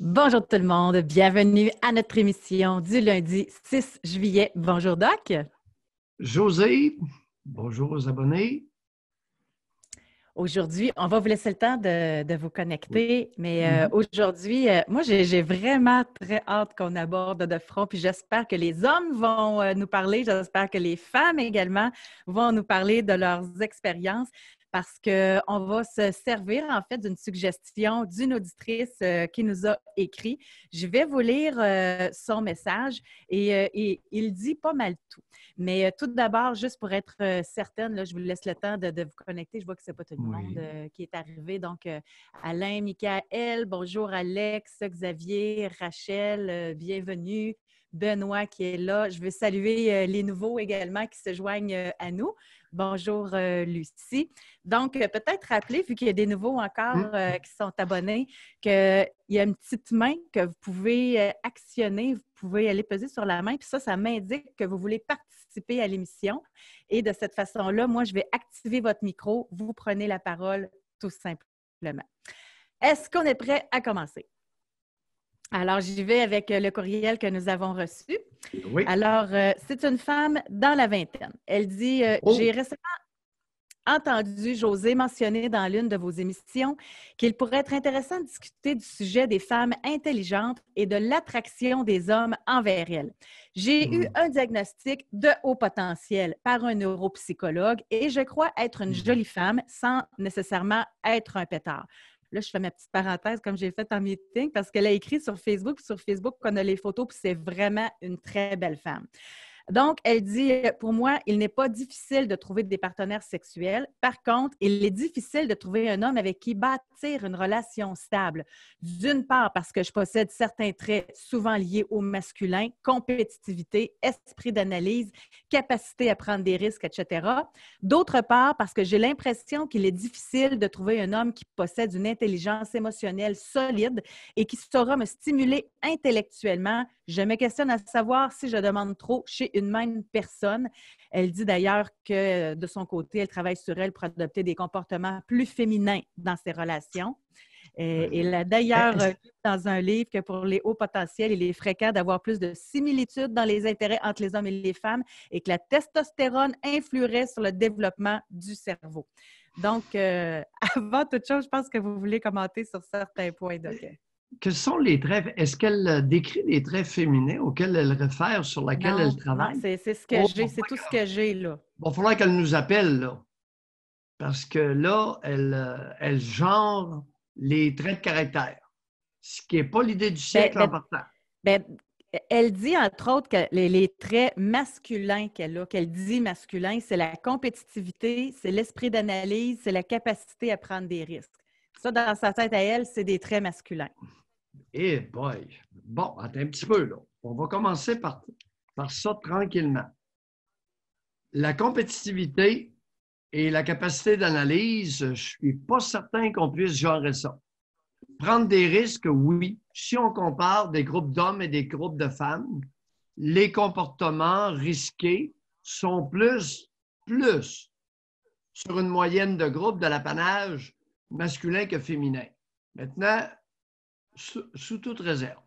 Bonjour tout le monde, bienvenue à notre émission du lundi 6 juillet. Bonjour Doc. José, bonjour aux abonnés. Aujourd'hui, on va vous laisser le temps de, vous connecter, mais euh, mm-hmm. aujourd'hui, euh, moi, j'ai vraiment très hâte qu'on aborde de front, puis j'espère que les hommes vont euh, nous parler, j'espère que les femmes également vont nous parler de leurs expériences parce qu'on va se servir en fait d'une suggestion d'une auditrice euh, qui nous a écrit. Je vais vous lire euh, son message euh, et, il dit pas mal tout. Mais tout d'abord, juste pour être certaine, là, je vous laisse le temps de, vous connecter. Je vois que ce n'est pas tout le monde qui est arrivé. Donc, Alain, Michael, bonjour Alex, Xavier, Rachel, bienvenue. Benoît qui est là. Je veux saluer les nouveaux également qui se joignent à nous. Bonjour euh, Lucie. Donc, euh, peut-être rappeler, vu qu'il y a des nouveaux encore mm. euh, qui sont abonnés, qu'il y a une petite main que vous pouvez actionner, vous pouvez aller peser sur la main, puis ça, ça m'indique que vous voulez participer à l'émission. Et de cette façon-là, moi, je vais activer votre micro, vous prenez la parole tout simplement. Est-ce qu'on est prêt à commencer? Alors, j'y vais avec euh, le courriel que nous avons reçu. Oui. Alors, euh, c'est une femme dans la vingtaine. Elle dit euh, oh. J'ai récemment entendu José mentionner dans l'une de vos émissions qu'il pourrait être intéressant de discuter du sujet des femmes intelligentes et de l'attraction des hommes envers elles. J'ai hmm. eu un diagnostic de haut potentiel par un neuropsychologue et je crois être une hmm. jolie femme sans nécessairement être un pétard. Là, je fais ma petite parenthèse comme j'ai fait en meeting parce qu'elle a écrit sur Facebook. sur Facebook, qu'on a les photos, puis c'est vraiment une très belle femme. Donc, elle dit, euh, pour moi, il n'est pas difficile de trouver des partenaires sexuels. Par contre, il est difficile de trouver un homme avec qui bâtir une relation stable. D'une part, parce que je possède certains traits souvent liés au masculin, compétitivité, esprit d'analyse, capacité à prendre des risques, etc. D'autre part, parce que j'ai l'impression qu'il est difficile de trouver un homme qui possède une intelligence émotionnelle solide et qui saura me stimuler intellectuellement, je me questionne à savoir si je demande trop chez une même personne. Elle dit d'ailleurs que euh, de son côté, elle travaille sur elle pour adopter des comportements plus féminins dans ses relations. Et, euh, elle a d'ailleurs euh, lu dans un livre que pour les hauts potentiels, il est fréquent d'avoir plus de similitudes dans les intérêts entre les hommes et les femmes et que la testostérone influerait sur le développement du cerveau. Donc, avant toute chose, je pense que vous voulez commenter sur certains points, de quels sont les traits? Est-ce qu'elle euh, décrit les traits féminins auxquels elle réfère, sur lesquels elle travaille? C'est ce que oh, c'est tout ce que j'ai là. Il va falloir qu'elle nous appelle là. Parce que là, elle, euh, genre les traits de caractère, ce qui n'est pas l'idée du ben, siècle important. Ben, ben, elle dit entre autres que les traits masculins qu'elle a, qu'elle dit masculins, c'est la compétitivité, c'est l'esprit d'analyse, c'est la capacité à prendre des risques. Ça, dans sa tête à elle, c'est des traits masculins. Eh boy! Bon, attends un petit peu, On va commencer par, par ça tranquillement. La compétitivité et la capacité d'analyse, je ne suis pas certain qu'on puisse gérer ça. Prendre des risques, oui. Si on compare des groupes d'hommes et des groupes de femmes, les comportements risqués sont plus, plus sur une moyenne de groupe de l'apanage masculin que féminin. Maintenant, sous, toute réserve.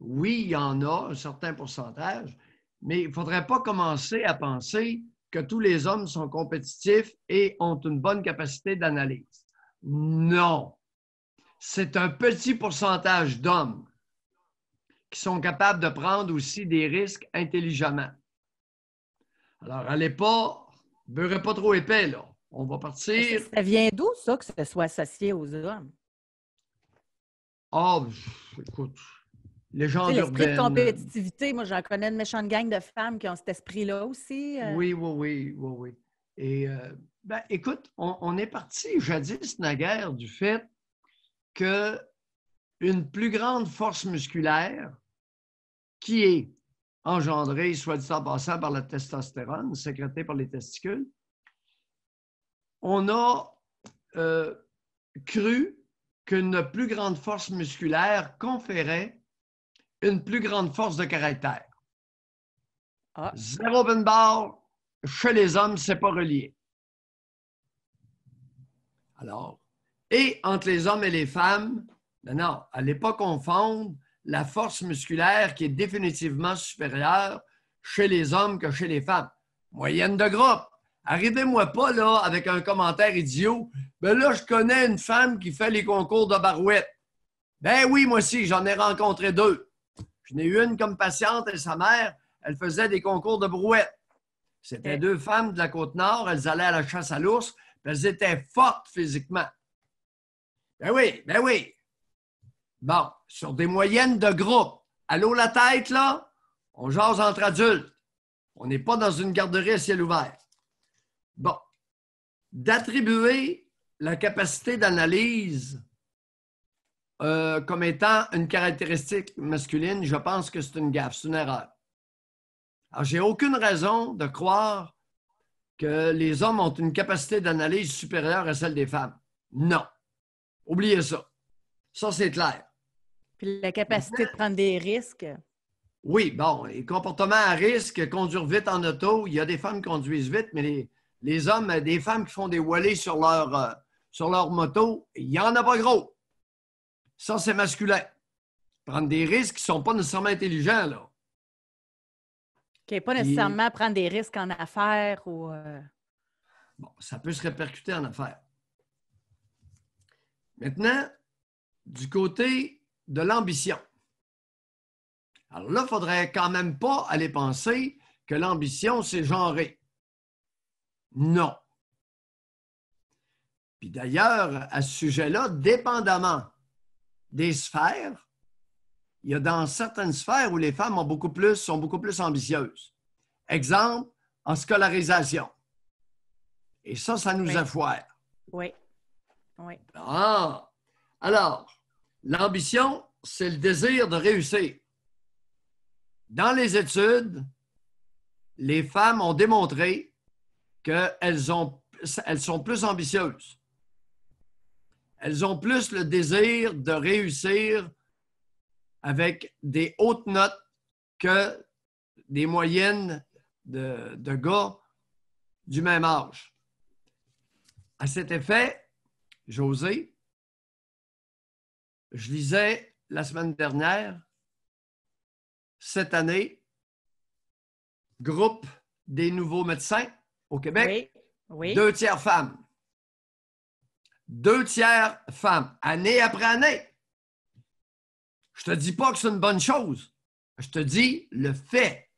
Oui, il y en a un certain pourcentage, mais il ne faudrait pas commencer à penser que tous les hommes sont compétitifs et ont une bonne capacité d'analyse. Non. C'est un petit pourcentage d'hommes qui sont capables de prendre aussi des risques intelligemment. Alors, allez pas, beurrez pas trop épais, là. On va partir. Ça vient d'où, ça, que ce soit associé aux hommes? Ah, écoute, les gens L'esprit de compétitivité, moi, j'en connais une méchante gang de femmes qui ont cet esprit-là aussi. Euh. Oui, oui, oui, oui, Et, euh, ben, écoute, on, est parti jadis naguère du fait que une plus grande force musculaire qui est engendrée, soit dit en passant, par la testostérone, sécrétée par les testicules, on a euh, cru qu'une plus grande force musculaire conférait une plus grande force de caractère. Ah. Zéro chez les hommes, c'est pas relié. Alors, et entre les hommes et les femmes, ben non, non, allez pas confondre la force musculaire qui est définitivement supérieure chez les hommes que chez les femmes. Moyenne de groupe. Arrivez-moi pas là avec un commentaire idiot. Ben là, je connais une femme qui fait les concours de barouette. Ben oui, moi aussi, j'en ai rencontré deux. J'en ai eu une comme patiente et sa mère, elle faisait des concours de brouette. C'était deux femmes de la Côte-Nord, elles allaient à la chasse à l'ours, elles étaient fortes physiquement. Ben oui, ben oui. Bon, sur des moyennes de groupe, Allô la tête, là, on jase entre adultes. On n'est pas dans une garderie à ciel ouvert. Bon. D'attribuer la capacité d'analyse euh, comme étant une caractéristique masculine, je pense que c'est une gaffe, c'est une erreur. Alors, j'ai aucune raison de croire que les hommes ont une capacité d'analyse supérieure à celle des femmes. Non. Oubliez ça. Ça, c'est clair. Puis la capacité de prendre des risques. Oui, bon, les comportements à risque, conduire vite en auto, il y a des femmes qui conduisent vite, mais les, les hommes, euh, des femmes qui font des wallets sur leur, euh, sur leur moto, il n'y en a pas gros. Ça, c'est masculin. Prendre des risques qui ne sont pas nécessairement intelligents, là. OK, pas nécessairement prendre des risques en affaires ou. Euh, bon, ça peut se répercuter en affaires. Maintenant, du côté de l'ambition. Alors là, il ne faudrait quand même pas aller penser que l'ambition, c'est genré. Non. Puis d'ailleurs, à ce sujet-là, dépendamment des sphères, il y a dans certaines sphères où les femmes ont beaucoup plus, sont beaucoup plus ambitieuses. Exemple, en scolarisation. Et ça, ça nous a affoire. Oui. Oui. Ah! Alors, l'ambition, c'est le désir de réussir. Dans les études, les femmes ont démontré qu'elles elles sont plus ambitieuses. Elles ont plus le désir de réussir avec des hautes notes que des moyennes de, de gars du même âge. À cet effet, José, je lisais la semaine dernière, cette année, groupe des nouveaux médecins, au Québec, deux tiers femmes. Deux tiers femmes, année après année. Je te dis pas que c'est une bonne chose. Je te dis le fait.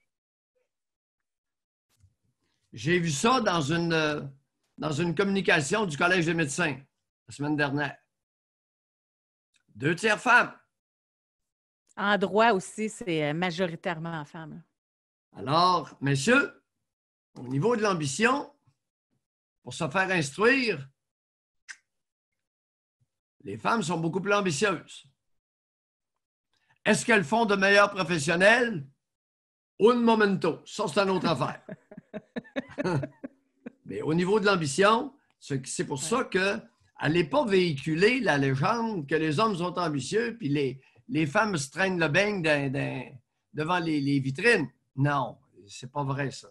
J'ai vu ça dans une, euh, dans une communication du Collège des médecins la semaine dernière. Deux tiers femmes. En droit aussi, c'est euh, majoritairement femmes. Alors, messieurs, au niveau de l'ambition, pour se faire instruire, les femmes sont beaucoup plus ambitieuses. Est-ce qu'elles font de meilleurs professionnels? Un momento. Ça, c'est une autre affaire. Mais au niveau de l'ambition, c'est pour ça que n'est pas véhiculer la légende que les hommes sont ambitieux puis les, les femmes se traînent le bain devant les, vitrines. Non, c'est pas vrai, ça.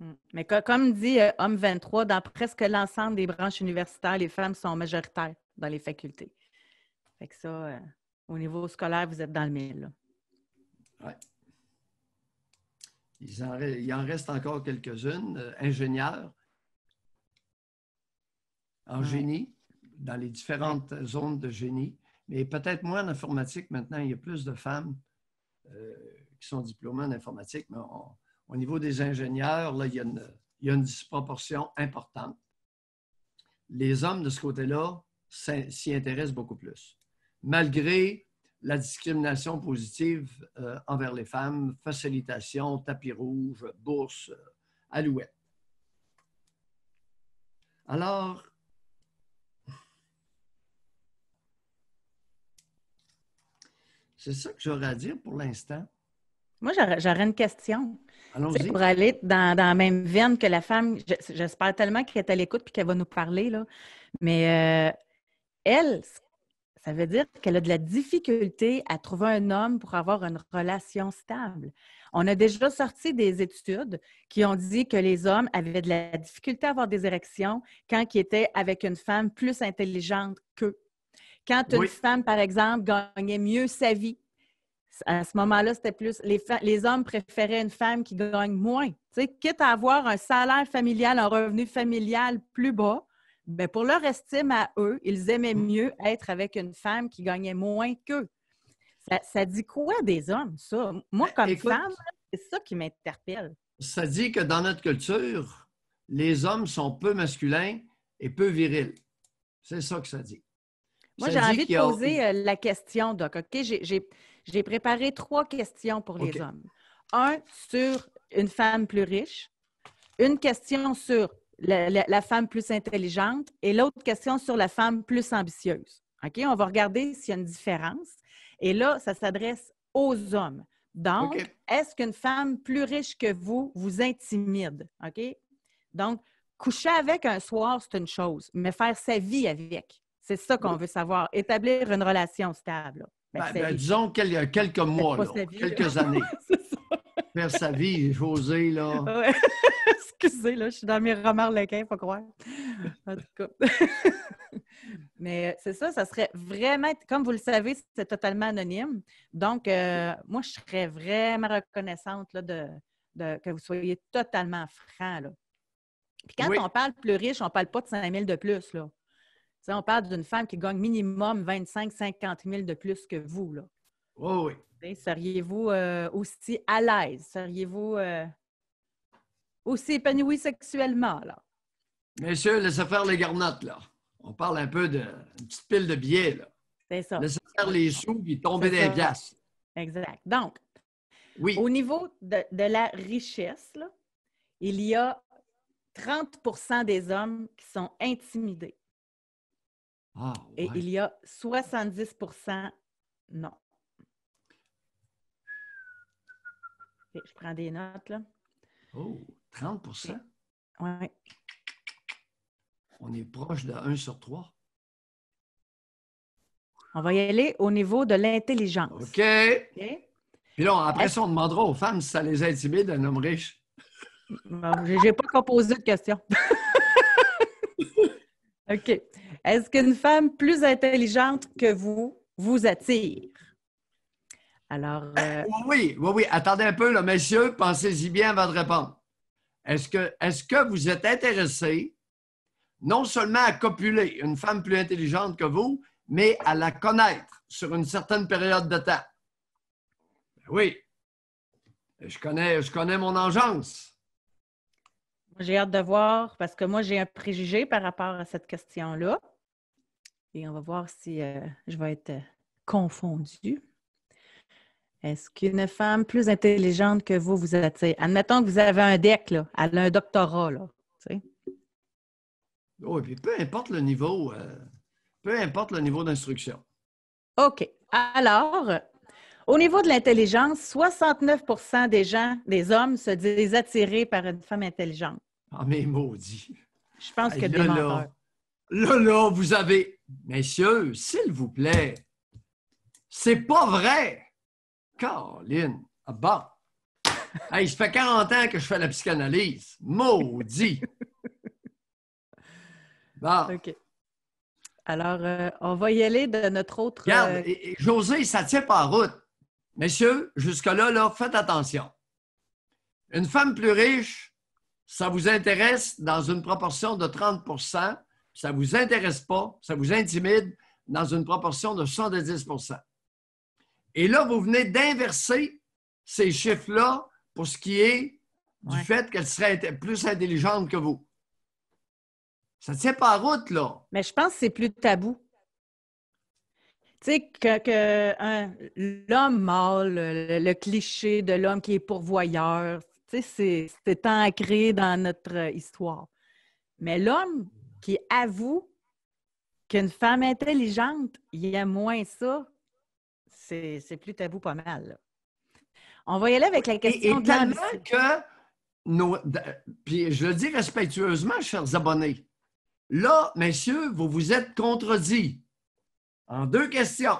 Mm. Mais comme dit euh, Homme 23, dans presque l'ensemble des branches universitaires, les femmes sont majoritaires dans les facultés. Fait que ça, euh, au niveau scolaire, vous êtes dans le mille. Oui. Il en, reste, encore quelques-unes. Euh, ingénieurs en génie, dans les différentes zones de génie, mais peut-être moins en informatique maintenant. Il y a plus de femmes qui sont diplômées en informatique, mais on, au niveau des ingénieurs, là, il, y a une, disproportion importante. Les hommes de ce côté-là s'y intéressent beaucoup plus. Malgré la discrimination positive euh, envers les femmes, facilitation, tapis rouge, bourse, euh, alouette. Alors, c'est ça que j'aurais à dire pour l'instant. Moi, j'aurais une question pour aller dans, la même veine que la femme. J'espère tellement qu'elle est à l'écoute et qu'elle va nous parler. Là. Mais euh, elle, ça veut dire qu'elle a de la difficulté à trouver un homme pour avoir une relation stable. On a déjà sorti des études qui ont dit que les hommes avaient de la difficulté à avoir des érections quand ils étaient avec une femme plus intelligente qu'eux. Quand une femme, par exemple, gagnait mieux sa vie à ce moment-là, c'était plus les, hommes préféraient une femme qui gagne moins. quitte à avoir un salaire familial, un revenu familial plus bas, mais ben, pour leur estime à eux, ils aimaient mm. mieux être avec une femme qui gagnait moins qu'eux. Ça, dit quoi des hommes, ça? Moi, ben, comme femme, c'est ça qui m'interpelle. Ça dit que dans notre culture, les hommes sont peu masculins et peu virils. C'est ça que ça dit. Moi, j'ai envie de poser euh, la question, Doc. OK, j'ai j'ai préparé trois questions pour les hommes. Un sur une femme plus riche, une question sur la, femme plus intelligente et l'autre question sur la femme plus ambitieuse. On va regarder s'il y a une différence. Et là, ça s'adresse aux hommes. Donc, est-ce qu'une femme plus riche que vous vous intimide? Donc, coucher avec un soir, c'est une chose, mais faire sa vie avec, c'est ça qu'on veut savoir. Établir une relation stable. Ben, ben, disons a quelques mois, quelques années. Faire sa vie, José, là. Excusez, là, je suis dans mes romans il faut croire. En tout cas. Mais euh, c'est ça, ça serait vraiment, comme vous le savez, c'est totalement anonyme. Donc, euh, moi, je serais vraiment reconnaissante là, de, que vous soyez totalement franc. Là. Puis quand on parle plus riche, on ne parle pas de 5 000 de plus. Là on parle d'une femme qui gagne minimum 25-50 000 de plus que vous. Là. Oh oui. Seriez-vous euh, aussi à l'aise? Seriez-vous euh, aussi épanoui sexuellement? Là? Monsieur, laissez faire les garnottes. là. On parle un peu d'une petite pile de billets. Là. C'est ça. Laissez faire les sous qui tomber des pièces. Exact. Donc, oui. au niveau de, la richesse, il y a 30 des hommes qui sont intimidés. Ah, Et il y a 70 non. je prends des notes, là. Oh, 30 Oui. On est proche de 1 sur 3. On va y aller au niveau de l'intelligence. OK. Puis là, après ça, on demandera aux femmes si ça les intimide, un homme riche. Je n'ai pas composé de question. OK. Est-ce qu'une femme plus intelligente que vous vous attire? Alors. Euh, euh, oui, oui, oui. Attendez un peu, messieurs, pensez-y bien avant de répondre. Est-ce que, que vous êtes intéressé non seulement à copuler une femme plus intelligente que vous, mais à la connaître sur une certaine période de temps? Ben oui. Je connais, je connais mon engeance. J'ai hâte de voir parce que moi, j'ai un préjugé par rapport à cette question-là. Et on va voir si euh, je vais être euh, confondue. Est-ce qu'une femme plus intelligente que vous vous attire? Admettons que vous avez un DEC, là. elle a un doctorat. Là, puis peu importe le niveau, euh, peu importe le niveau d'instruction. OK. Alors, au niveau de l'intelligence, 69 des gens, des hommes, se disent attirés par une femme intelligente. Ah, mais maudit. Je pense que là, là, là, vous avez. Messieurs, s'il vous plaît, c'est pas vrai! Caroline, ah bon. Bah. Hey, ça fait 40 ans que je fais la psychanalyse. Maudit! Bah. OK. Alors, euh, on va y aller de notre autre. Regarde, euh, José, ça tient par route. Messieurs, jusque-là, là, faites attention. Une femme plus riche ça vous intéresse dans une proportion de 30 ça ne vous intéresse pas, ça vous intimide dans une proportion de 110 Et là, vous venez d'inverser ces chiffres-là pour ce qui est du fait qu'elle serait plus intelligente que vous. Ça ne tient pas route, là. Mais je pense que c'est plus tabou. Tu sais, que, l'homme mâle, le, cliché de l'homme qui est pourvoyeur, c'est ancré dans notre euh, histoire. Mais l'homme qui avoue qu'une femme intelligente, il a moins ça, c'est plus vous pas mal. On va y aller avec la question tellement que nos, puis je le dis respectueusement, chers abonnés, là, messieurs, vous vous êtes contredit en deux questions.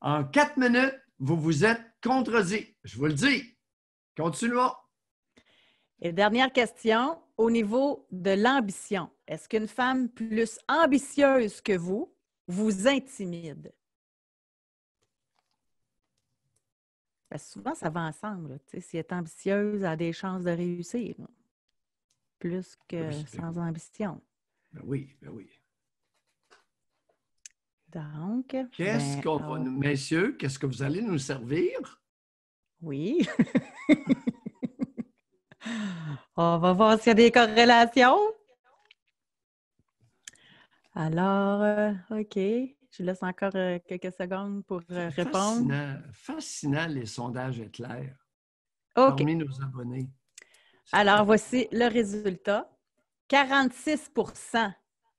En quatre minutes, vous vous êtes contredit. Je vous le dis. Continuons. Et dernière question, au niveau de l'ambition, est-ce qu'une femme plus ambitieuse que vous vous intimide? souvent, ça va ensemble. Si elle est ambitieuse, elle a des chances de réussir. Plus que ah sans ambition. Ben oui, ben oui. Donc. Qu'est-ce ben, qu'on messieurs, qu'est-ce que vous allez nous servir? Oui. On va voir s'il y a des corrélations. Alors, euh, OK. Je laisse encore euh, quelques secondes pour euh, répondre. Fascinant, fascinant, les sondages éclairs Ok. parmi nos abonnés. Alors, voici le résultat. 46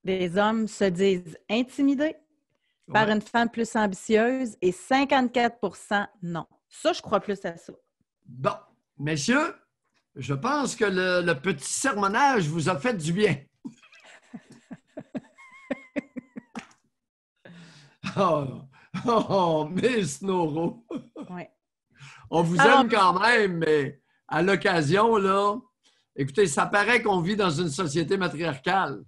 des hommes se disent intimidés par une femme plus ambitieuse et 54 non. Ça, je crois plus à ça. Bon, messieurs, je pense que le, petit sermonnage vous a fait du bien. Oh, oh, oh, Miss Noro. On vous aime quand même, mais à l'occasion, là, écoutez, ça paraît qu'on vit dans une société matriarcale.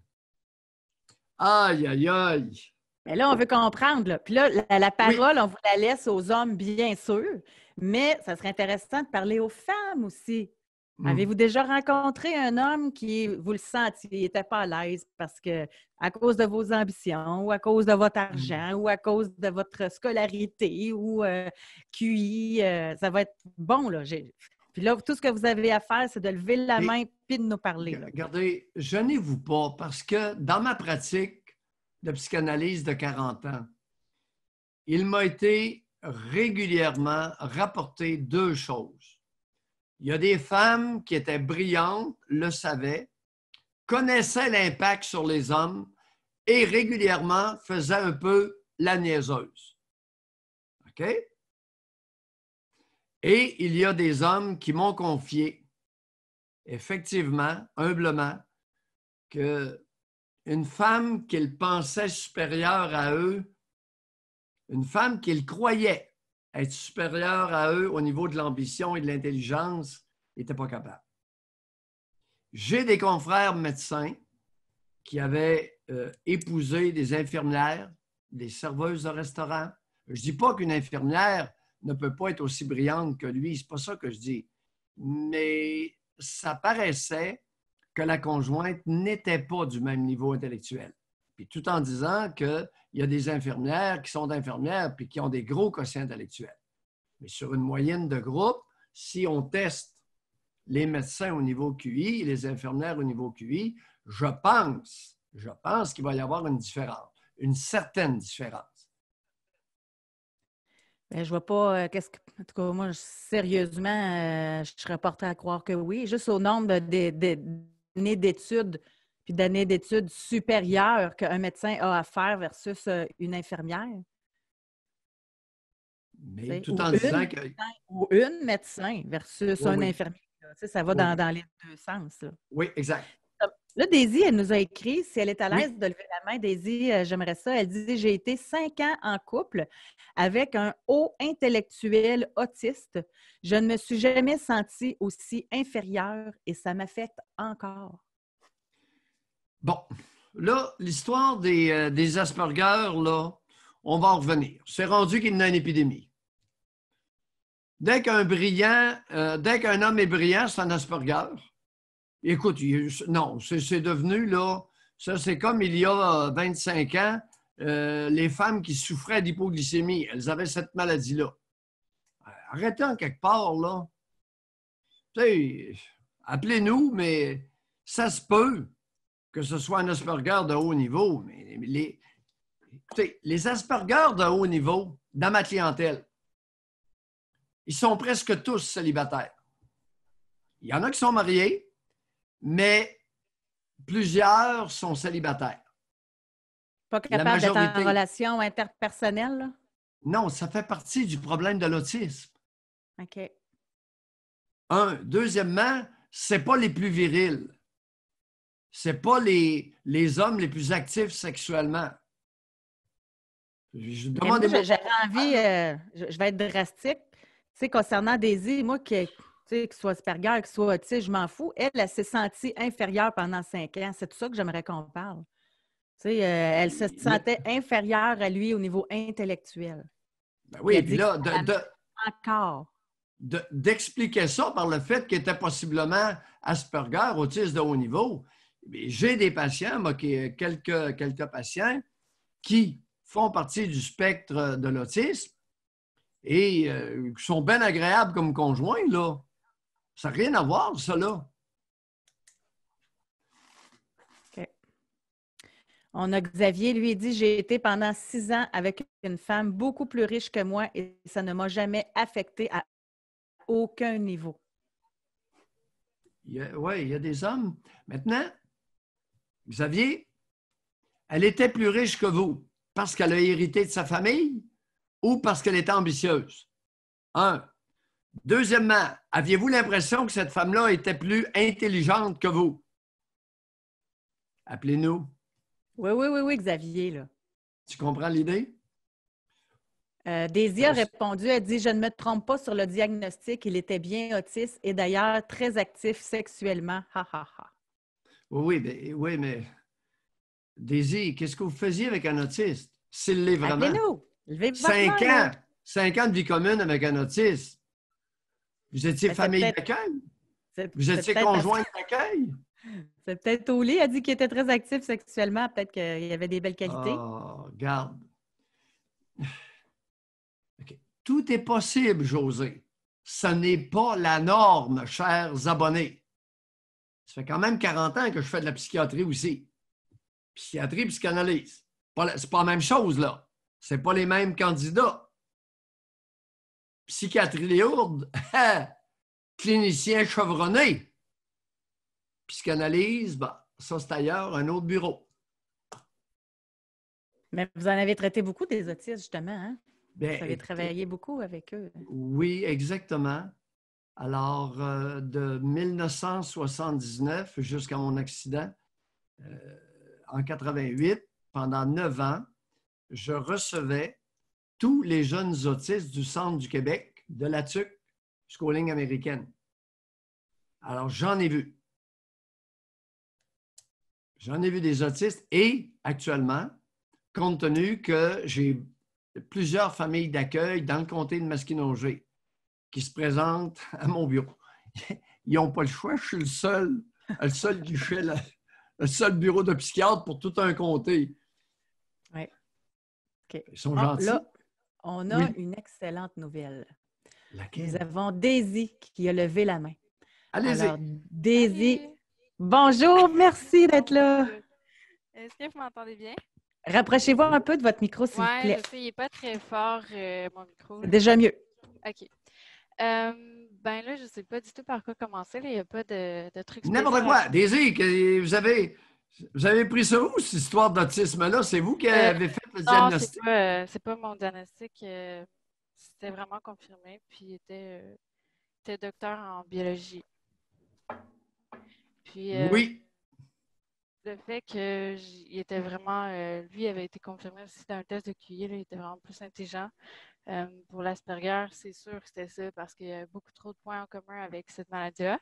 Aïe, aïe, aïe. Mais là, on veut comprendre. Puis là, la, parole, on vous la laisse aux hommes, bien sûr, mais ça serait intéressant de parler aux femmes aussi. Hmm. Avez-vous déjà rencontré un homme qui, vous le sentiez, n'était pas à l'aise parce que, à cause de vos ambitions, ou à cause de votre hmm. argent, ou à cause de votre scolarité, ou euh, QI, euh, ça va être bon, là. Puis là, tout ce que vous avez à faire, c'est de lever la main et puis de nous parler. Regardez, je n'ai vous pas, parce que dans ma pratique, de psychanalyse de 40 ans, il m'a été régulièrement rapporté deux choses. Il y a des femmes qui étaient brillantes, le savaient, connaissaient l'impact sur les hommes et régulièrement faisaient un peu la niaiseuse. OK? Et il y a des hommes qui m'ont confié, effectivement, humblement, que une femme qu'ils pensaient supérieure à eux, une femme qu'ils croyaient être supérieure à eux au niveau de l'ambition et de l'intelligence, n'était pas capable. J'ai des confrères médecins qui avaient euh, épousé des infirmières, des serveuses de restaurant. Je ne dis pas qu'une infirmière ne peut pas être aussi brillante que lui, c'est pas ça que je dis. Mais ça paraissait que la conjointe n'était pas du même niveau intellectuel. Puis tout en disant qu'il y a des infirmières qui sont infirmières puis qui ont des gros quotients intellectuels. Mais sur une moyenne de groupe, si on teste les médecins au niveau QI et les infirmières au niveau QI, je pense, je pense qu'il va y avoir une différence, une certaine différence. Mais ben, je vois pas euh, qu'est-ce que. En tout cas, moi, sérieusement, euh, je serais porté à croire que oui, juste au nombre de, de, d'études, puis d'années d'études supérieures qu'un médecin a à faire versus euh, une infirmière. Mais tout en disant que. Ou une médecin versus un Ça, ça va dans, dans, les deux sens. Oui, exact. Là, Daisy, elle nous a écrit, si elle est à l'aise de lever la main, Daisy, euh, j'aimerais ça. Elle dit J'ai été cinq ans en couple avec un haut intellectuel autiste. Je ne me suis jamais sentie aussi inférieure et ça m'affecte encore. Bon, là, l'histoire euh, des, Asperger, là, on va en revenir. C'est rendu qu'il y a une épidémie. Dès qu'un brillant, euh, dès qu'un homme est brillant, c'est un Asperger. Écoute, non, c'est devenu là. Ça, c'est comme il y a 25 ans, euh, les femmes qui souffraient d'hypoglycémie, elles avaient cette maladie-là. Arrêtez en quelque part, là. appelez-nous, mais ça se peut que ce soit un Asperger de haut niveau. Mais les, écoutez, les Asperger de haut niveau, dans ma clientèle, ils sont presque tous célibataires. Il y en a qui sont mariés, mais plusieurs sont célibataires. Pas capable majorité... d'être en relation interpersonnelle? Non, ça fait partie du problème de l'autisme. OK. Un. Deuxièmement, c'est pas les plus virils. C'est pas les, les hommes les plus actifs sexuellement. Je envie, euh, je vais être drastique. Tu sais, concernant Daisy, moi qui, qu'il soit Asperger, qu'il soit sais, je m'en fous. Elle, elle s'est sentie inférieure pendant cinq ans. C'est tout ça que j'aimerais qu'on parle. Tu euh, elle se sentait inférieure à lui au niveau intellectuel. Ben oui, et puis là, encore. D'expliquer ça par le fait qu'elle était possiblement Asperger, autiste de haut niveau. J'ai des patients, moi, qui, quelques, quelques patients qui font partie du spectre de l'autisme et euh, qui sont bien agréables comme conjoints, là. Ça n'a rien à voir, cela. OK. On a Xavier, lui, dit J'ai été pendant six ans avec une femme beaucoup plus riche que moi et ça ne m'a jamais affecté à aucun niveau. Oui, il y a des hommes. Maintenant, Xavier, elle était plus riche que vous parce qu'elle a hérité de sa famille ou parce qu'elle était ambitieuse? Un. Deuxièmement, aviez-vous l'impression que cette femme-là était plus intelligente que vous? Appelez-nous. Oui, oui, oui, oui, Xavier, là. Tu comprends l'idée? Euh, Daisy a répondu, elle dit Je ne me trompe pas sur le diagnostic, il était bien autiste et d'ailleurs très actif sexuellement. Ha ha ha. Oui, mais, ben, oui, mais Daisy, qu'est-ce que vous faisiez avec un autiste? S'il l'est vraiment. nous Cinq ans! Cinq ans de vie commune avec un autiste. Vous étiez ben, famille d'accueil? Vous étiez conjoint d'accueil? C'est peut-être a dit qu'il était très actif sexuellement. Peut-être qu'il avait des belles qualités. Oh, regarde. Tout est possible, José. Ce n'est pas la norme, chers abonnés. Ça fait quand même 40 ans que je fais de la psychiatrie aussi. Psychiatrie, psychanalyse. n'est pas la même chose, là. C'est pas les mêmes candidats psychiatrie lourde, clinicien chevronné. Psychanalyse, bah, ça c'est ailleurs, un autre bureau. Mais vous en avez traité beaucoup des autistes, justement. Hein? Ben, vous avez travaillé beaucoup avec eux. Oui, exactement. Alors, euh, de 1979 jusqu'à mon accident, euh, en 88, pendant neuf ans, je recevais tous les jeunes autistes du centre du Québec, de la TUC jusqu'aux lignes américaines. Alors, j'en ai vu. J'en ai vu des autistes et actuellement, compte tenu que j'ai plusieurs familles d'accueil dans le comté de Masquinongé qui se présentent à mon bureau. Ils n'ont pas le choix, je suis le seul, le seul guichet, le seul bureau de psychiatre pour tout un comté. Oui. Ils sont ah, gentils. On a une excellente nouvelle. Nous avons Daisy qui a levé la main. Allez-y. Daisy, bonjour, merci d'être là. Est-ce que vous m'entendez bien? Rapprochez-vous un peu de votre micro, s'il vous plaît. Oui, il pas très fort, euh, mon micro. déjà mieux. OK. Euh, ben là, je ne sais pas du tout par quoi commencer. Il n'y a pas de, de N'importe quoi. Daisy, que vous avez vous avez pris ça où, cette histoire d'autisme-là? C'est vous qui euh, avez fait le diagnostic? Non, c'est pas, euh, pas, mon diagnostic. Euh, c'était vraiment confirmé. Puis, il était, docteur en biologie. Puis, oui. le fait qu'il était vraiment. lui avait été confirmé aussi dans test de QI. il était vraiment plus intelligent. pour l'Asperger, c'est sûr que c'était ça parce qu'il y a beaucoup trop de points en commun avec cette maladie-là.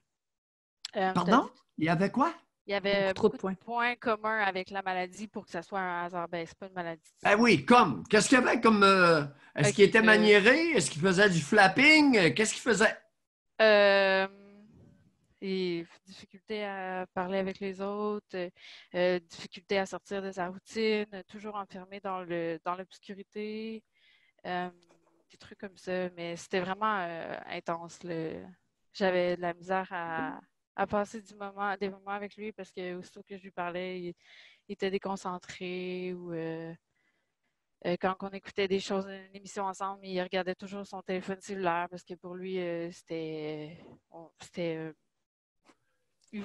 Pardon? Il y avait quoi? Il y avait beaucoup, de, points. communs avec la maladie pour que ça soit un hasard. Ben, c'est pas une maladie. ah oui, comme. Qu'est-ce qu'il y avait comme. Euh, est-ce qu'il était euh, maniéré? Est-ce qu'il faisait du flapping? Qu'est-ce qu'il faisait? Euh, difficulté à parler avec les autres, euh, difficulté à sortir de sa routine, toujours enfermé dans le dans l'obscurité, des trucs comme ça. Mais c'était vraiment intense. J'avais de la misère à, à passer du moment, des moments avec lui parce que aussitôt que je lui parlais, il, était déconcentré ou euh, euh, quand on écoutait des choses, une émission ensemble, il regardait toujours son téléphone cellulaire parce que pour lui, euh, c'était.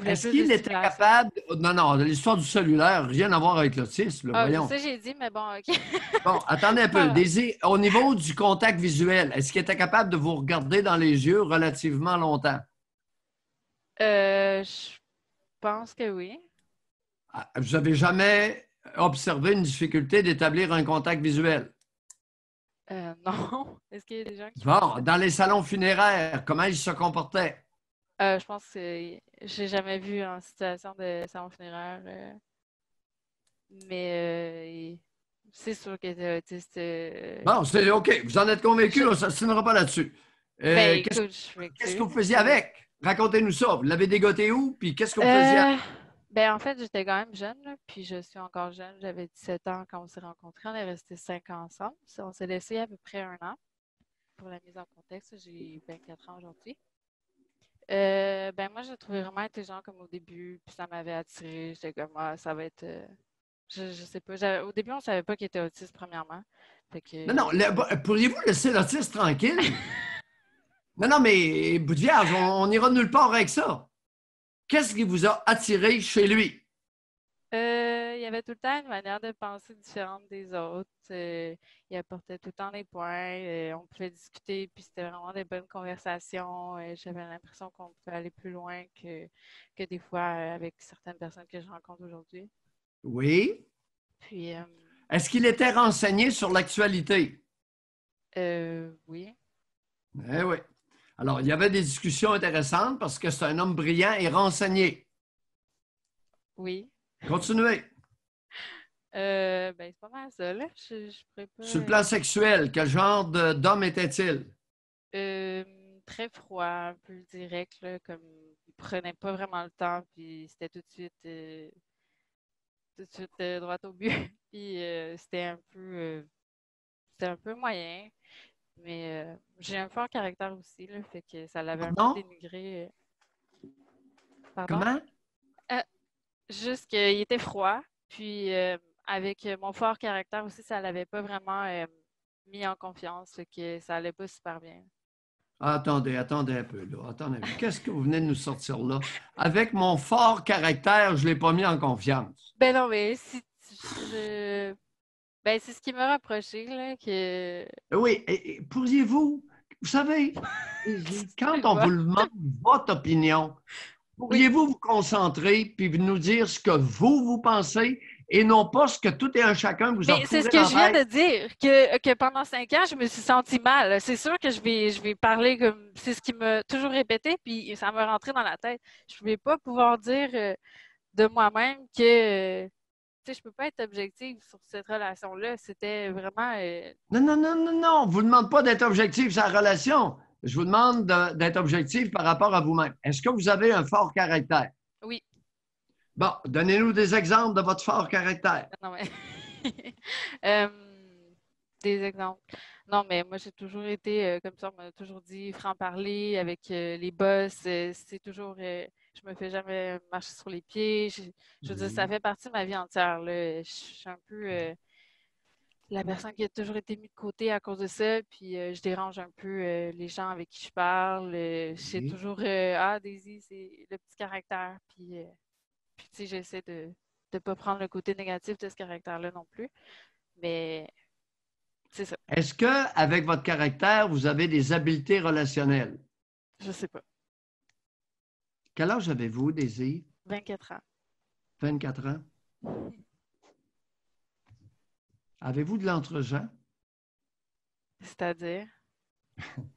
est-ce qu'il était capable. Non, non, l'histoire du cellulaire, rien à voir avec l'autisme. Ah, voyons. ça, j'ai dit, mais bon, OK. bon, attendez un peu. Désir, au niveau du contact visuel, est-ce qu'il était capable de vous regarder dans les yeux relativement longtemps? Euh, je pense que oui. Ah, vous n'avez jamais observé une difficulté d'établir un contact visuel? Euh, non. Est-ce qu'il y a des gens qui. Bon, dans les salons funéraires, comment ils se comportaient? Euh, je pense que j'ai jamais vu en situation de salon funéraire. Mais c'est sûr que c'était autiste. Bon, c'est OK. Vous en êtes convaincu, on ne s'assinera pas là-dessus. Ben, qu'est-ce que vous faisiez avec? Racontez-nous ça. Vous l'avez dégoté où? Puis qu'est-ce qu'on faisait? Euh, ben, en fait, j'étais quand même jeune, puis je suis encore jeune. J'avais 17 ans quand on s'est rencontrés. On est restés 5 ans ensemble. On s'est laissé à peu près un an. Pour la mise en contexte, j'ai 24 ans aujourd'hui. Euh, ben moi, j'ai trouvé vraiment intelligent comme au début, puis ça m'avait attiré. J'étais comme, moi, ah, ça va être. Euh, je, sais pas. Au début, on ne savait pas qu'il était autiste, premièrement. Non, non, pourriez-vous laisser l'autiste tranquille? Non, non, mais bout de vierge, on n'ira nulle part avec ça. Qu'est-ce qui vous a attiré chez lui? Euh, il y avait tout le temps une manière de penser différente des autres. Euh, il apportait tout le temps des points. Euh, on pouvait discuter, puis c'était vraiment des bonnes conversations. J'avais l'impression qu'on pouvait aller plus loin que, que des fois avec certaines personnes que je rencontre aujourd'hui. Oui. Puis. Est-ce qu'il était renseigné sur l'actualité? oui. Eh oui. Alors, il y avait des discussions intéressantes parce que c'est un homme brillant et renseigné. Oui. Continuez. Euh, ben, c'est pas mal ça, là. Je, Sur le plan sexuel, quel genre d'homme était-il? Euh, très froid, un peu direct, là, comme il prenait pas vraiment le temps, puis c'était tout de suite, euh, tout de suite euh, droit au but. puis c'était un peu, c'était un peu moyen. Mais euh, j'ai un fort caractère aussi, là, fait que ça l'avait un peu dénigré. Euh. Comment? Euh, juste qu'il était froid, puis avec mon fort caractère aussi, ça l'avait pas vraiment mis en confiance, fait que ça allait pas super bien. Attendez, attendez un peu, là. Attendez. Qu'est-ce que vous venez de nous sortir là? Avec mon fort caractère, je ne l'ai pas mis en confiance. Ben non, mais si je ben, c'est ce qui m'a rapproché, là, que... Oui, pourriez-vous, vous savez, quand on vous demande votre opinion, pourriez-vous vous concentrer puis nous dire ce que vous, vous pensez et non pas ce que tout et un chacun vous a C'est ce que je viens de dire, que, pendant cinq ans, je me suis sentie mal. C'est sûr que je vais, je vais parler comme. C'est ce qui m'a toujours répété, puis ça m'a rentré dans la tête. Je ne vais pas pouvoir dire euh, de moi-même que sais, je peux pas être objective sur cette relation-là. C'était vraiment. Non, non, non, non, non. Je vous demande pas d'être objective sur la relation. Je vous demande d'être objective par rapport à vous-même. Est-ce que vous avez un fort caractère? Oui. Bon, donnez-nous des exemples de votre fort caractère. Non, des exemples. Non, mais moi, j'ai toujours été, comme ça, on m'a toujours dit, franc-parler avec les boss. c'est toujours je me fais jamais marcher sur les pieds. Je, veux dire, ça fait partie de ma vie entière. Je suis un peu euh, la personne qui a toujours été mise de côté à cause de ça. Puis euh, je dérange un peu euh, les gens avec qui je parle. J'ai toujours Ah, Daisy, c'est le petit caractère. Puis, tu sais, j'essaie de ne pas prendre le côté négatif de ce caractère-là non plus. Mais c'est ça. Est-ce qu'avec votre caractère, vous avez des habiletés relationnelles? Je sais pas. Quel âge avez-vous, Daisy? 24 ans. 24 ans? Avez-vous de lentre gens C'est-à-dire?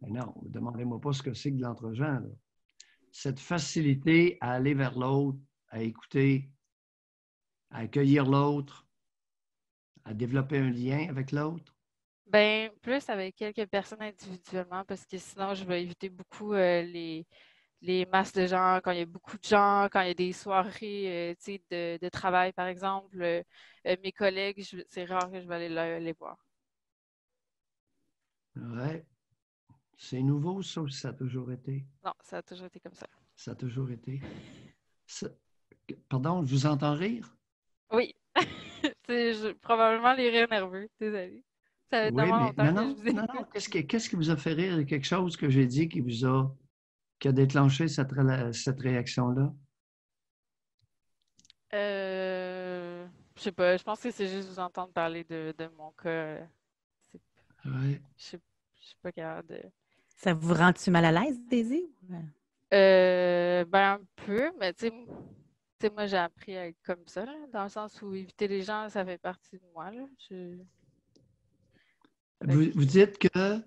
Ben non, demandez-moi pas ce que c'est que de l'entre-gens. Cette facilité à aller vers l'autre, à écouter, à accueillir l'autre, à développer un lien avec l'autre? Bien, plus avec quelques personnes individuellement, parce que sinon, je vais éviter beaucoup euh, les, les masses de gens, quand il y a beaucoup de gens, quand il y a des soirées euh, de, de, travail, par exemple, euh, euh, mes collègues, c'est rare que je vais aller les voir. Ouais. C'est nouveau, ça, ça a toujours été? Non, ça a toujours été comme ça. Ça a toujours été. Pardon, je vous entends rire? Oui. probablement les rires nerveux, désolé. Ça va Qu'est-ce, qui vous a fait rire? Quelque chose que j'ai dit qui vous a qui a déclenché cette, cette réaction-là? Euh, je sais pas. Je pense que c'est juste vous entendre parler de, mon cas. Je euh, Je sais pas capable de... Ça vous rend-tu mal à l'aise, Daisy? Euh, ben, un peu, mais tu sais, moi, j'ai appris à être comme ça, dans le sens où éviter les gens, ça fait partie de moi. vous, dites que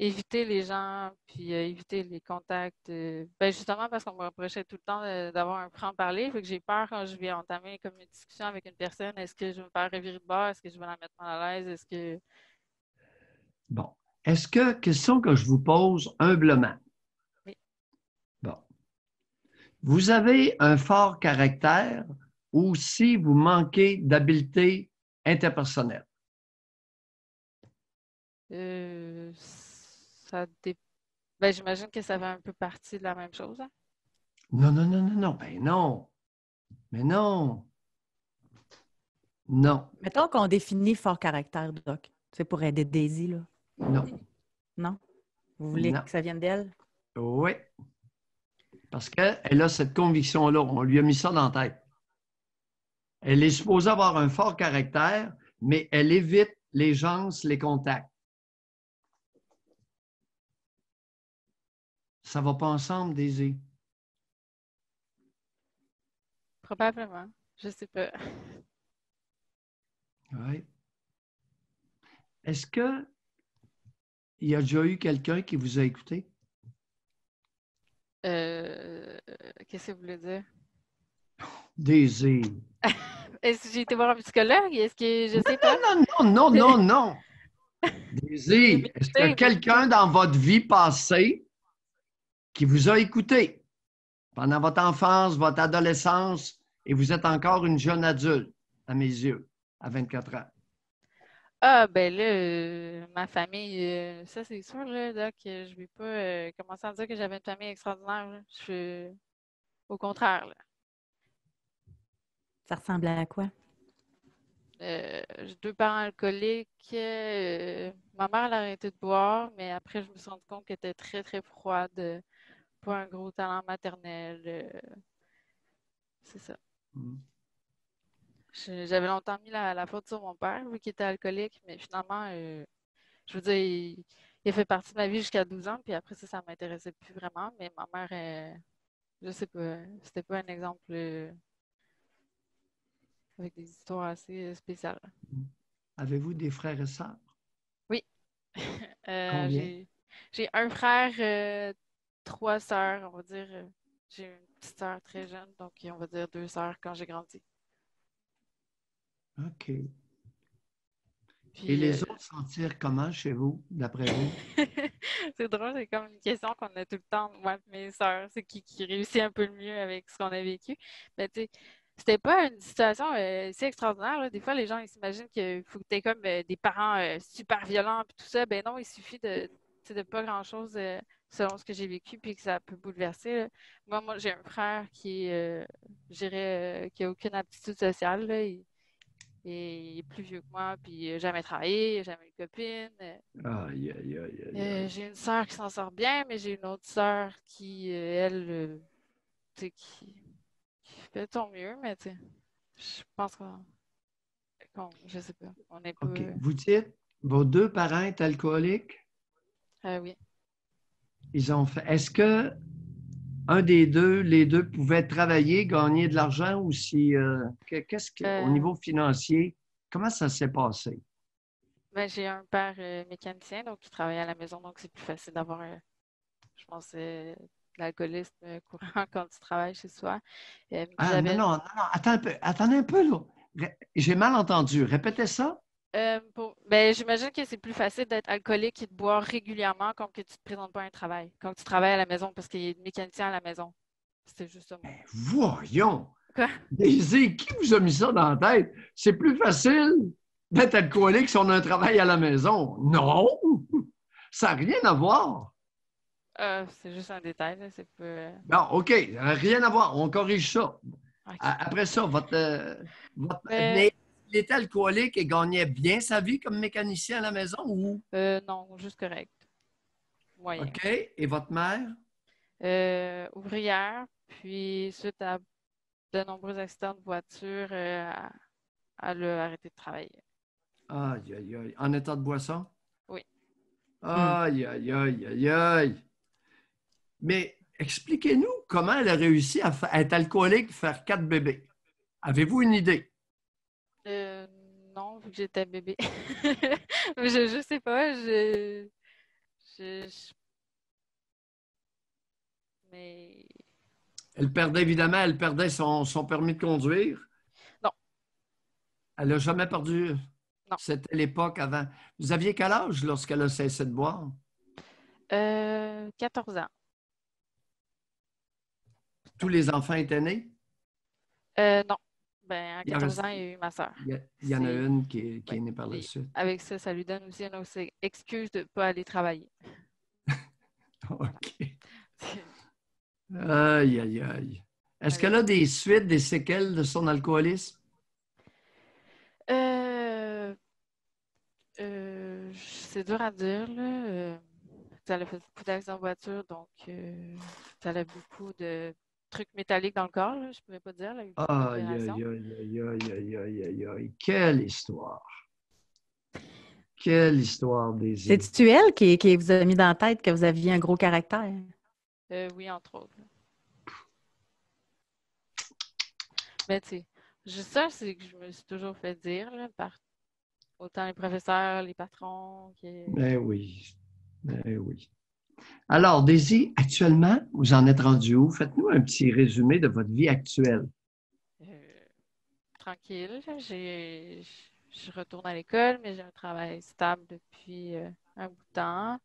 éviter les gens, puis euh, éviter les contacts. Euh, ben, justement parce qu'on me reprochait tout le temps euh, d'avoir un franc-parler, fait que j'ai peur quand je vais entamer comme une discussion avec une personne, est-ce que je vais me faire revirer de bord, est-ce que je vais la mettre mal à l'aise, est-ce que... Bon. Est-ce que, question que je vous pose humblement. Oui. Bon. Vous avez un fort caractère ou si vous manquez d'habileté interpersonnelle? Euh, ben, j'imagine que ça fait un peu partie de la même chose. Hein? Non, non, non, non, non. Ben non. Mais non. Non. Mettons qu'on définit fort caractère, Doc. C'est pour aider Daisy, là. Non. Non? Vous voulez que ça vienne d'elle? Oui. Parce qu'elle a cette conviction-là. On lui a mis ça dans la tête. Elle est supposée avoir un fort caractère, mais elle évite les gens, les contacts. Ça ne va pas ensemble, Daisy? Probablement. Je ne sais pas. Oui. Est-ce que il y a déjà eu quelqu'un qui vous a écouté? Euh, Qu'est-ce que vous voulez dire? Daisy. Est-ce que j'ai été voir un psychologue? est je sais pas? Non, non, non, non, non, non. Daisy, est-ce que quelqu'un dans votre vie passée qui vous a écouté pendant votre enfance, votre adolescence, et vous êtes encore une jeune adulte, à mes yeux, à 24 ans? Ah, ben là, euh, ma famille, euh, ça c'est sûr, là, que euh, je ne vais pas commencer à dire que j'avais une famille extraordinaire. Je suis Au contraire, Ça ressemble à quoi? J'ai deux parents alcooliques. ma mère, elle a arrêté de boire, mais après, je me suis rendu compte qu'elle était très, très froide pas un gros talent maternel. Euh, c'est ça. Mm. J'avais longtemps mis la, faute sur mon père, vu qu'il était alcoolique, mais finalement, euh, je veux dire, il, a fait partie de ma vie jusqu'à 12 ans, puis après ça, ça ne m'intéressait plus vraiment. Mais ma mère, je euh, je sais pas, c'était pas un exemple avec des histoires assez spéciales. Mm. Avez-vous des frères et sœurs? Oui. j'ai un frère trois sœurs, on va dire. Euh, j'ai une petite sœur très jeune, donc on va dire deux sœurs quand j'ai grandi. OK. Et les euh, autres s'en comment chez vous, d'après vous? c'est drôle, c'est comme une question qu'on a tout le temps, moi mes sœurs, c'est qui, qui réussit un peu le mieux avec ce qu'on a vécu. Mais tu sais, c'était pas une situation euh, si extraordinaire. Des fois, les gens s'imaginent qu'il faut que tu aies comme des parents super violents et tout ça. Ben non, il suffit de, de pas grand-chose selon ce que j'ai vécu, puis que ça peut bouleverser. Moi, moi j'ai un frère qui, euh, euh, qui a aucune aptitude sociale. Là, il, est plus vieux que moi, puis il n'a jamais travaillé, il n'a jamais eu de copine. Euh, j'ai une sœur qui s'en sort bien, mais j'ai une autre sœur qui, euh, elle, qui, qui, fait ton mieux, mais je pense qu'on. je sais pas. On est Vous dites, vos deux parents sont alcooliques? oui ils ont fait. Est-ce que un des deux, les deux pouvaient travailler, gagner de l'argent ou si. Euh, qu'est-ce au euh. niveau financier, comment ça s'est passé? Ben, j'ai un père euh, mécanicien, donc il travaille à la maison, donc c'est plus facile d'avoir, je pense, l'alcoolisme courant quand tu travailles chez soi. ah, non, non, non, attends un peu, attendez un peu, là. J'ai mal entendu. Répétez ça. Euh, ben, J'imagine que c'est plus facile d'être alcoolique et de boire régulièrement quand que tu ne te présentes pas un travail, quand tu travailles à la maison parce qu'il y a des mécaniciens à la maison. C'est juste ça. Ben, voyons! Quoi? Daisy, ben, qui vous a mis ça dans la tête? C'est plus facile d'être alcoolique si on a un travail à la maison. Non! Ça n'a rien à voir. Euh, c'est juste un détail. C'est Non, euh, OK. Rien à voir. On corrige ça. Après ça, votre, ben, il était alcoolique et gagnait bien sa vie comme mécanicien à la maison ou? Euh, non, juste correct. OK. Et votre mère? Euh, ouvrière, puis suite à de nombreux accidents de voiture, euh, elle a arrêté de travailler. Aïe, aïe, aïe. En état de boisson? Oui. Aïe, hmm. aïe, aïe, aïe, aïe. Mais expliquez-nous comment elle a réussi à, être alcoolique faire quatre bébés. Avez-vous une idée? j'étais bébé. je, ne sais pas, je, Mais... Elle perdait, évidemment, elle perdait son, permis de conduire. Non. Elle n'a jamais perdu. C'était l'époque avant. Vous aviez quel âge lorsqu'elle a cessé de boire? 14 euh, ans. Tous les enfants étaient nés? Euh, non. Ben, 14 ans, il y a eu ma soeur. Il y, en a une qui, est, née par la suite. Avec ça, ça lui donne aussi une excuse de ne pas aller travailler. OK. aïe, aïe, aïe. Est-ce qu'elle a des suites, des séquelles de son alcoolisme? Euh, euh c'est dur à dire. Là. Elle euh, a fait beaucoup d'accidents en voiture, donc euh, elle a beaucoup de truc métallique dans le corps, là, je ne pas dire. Aïe, aïe, aïe, aïe, aïe, aïe, aïe, aïe, quelle histoire! Quelle histoire des C'est-tu elle qui, qui, vous a mis dans la tête que vous aviez un gros caractère? Euh, oui, entre autres. Mais ben, tu sais, ça, c'est que je me suis toujours fait dire par autant les professeurs, les patrons. Qui... Ben oui, ben oui. Alors, Daisy, actuellement, vous en êtes rendu où? Faites-nous un petit résumé de votre vie actuelle. Euh, tranquille. je retourne à l'école, mais j'ai un travail stable depuis euh, un bout de temps.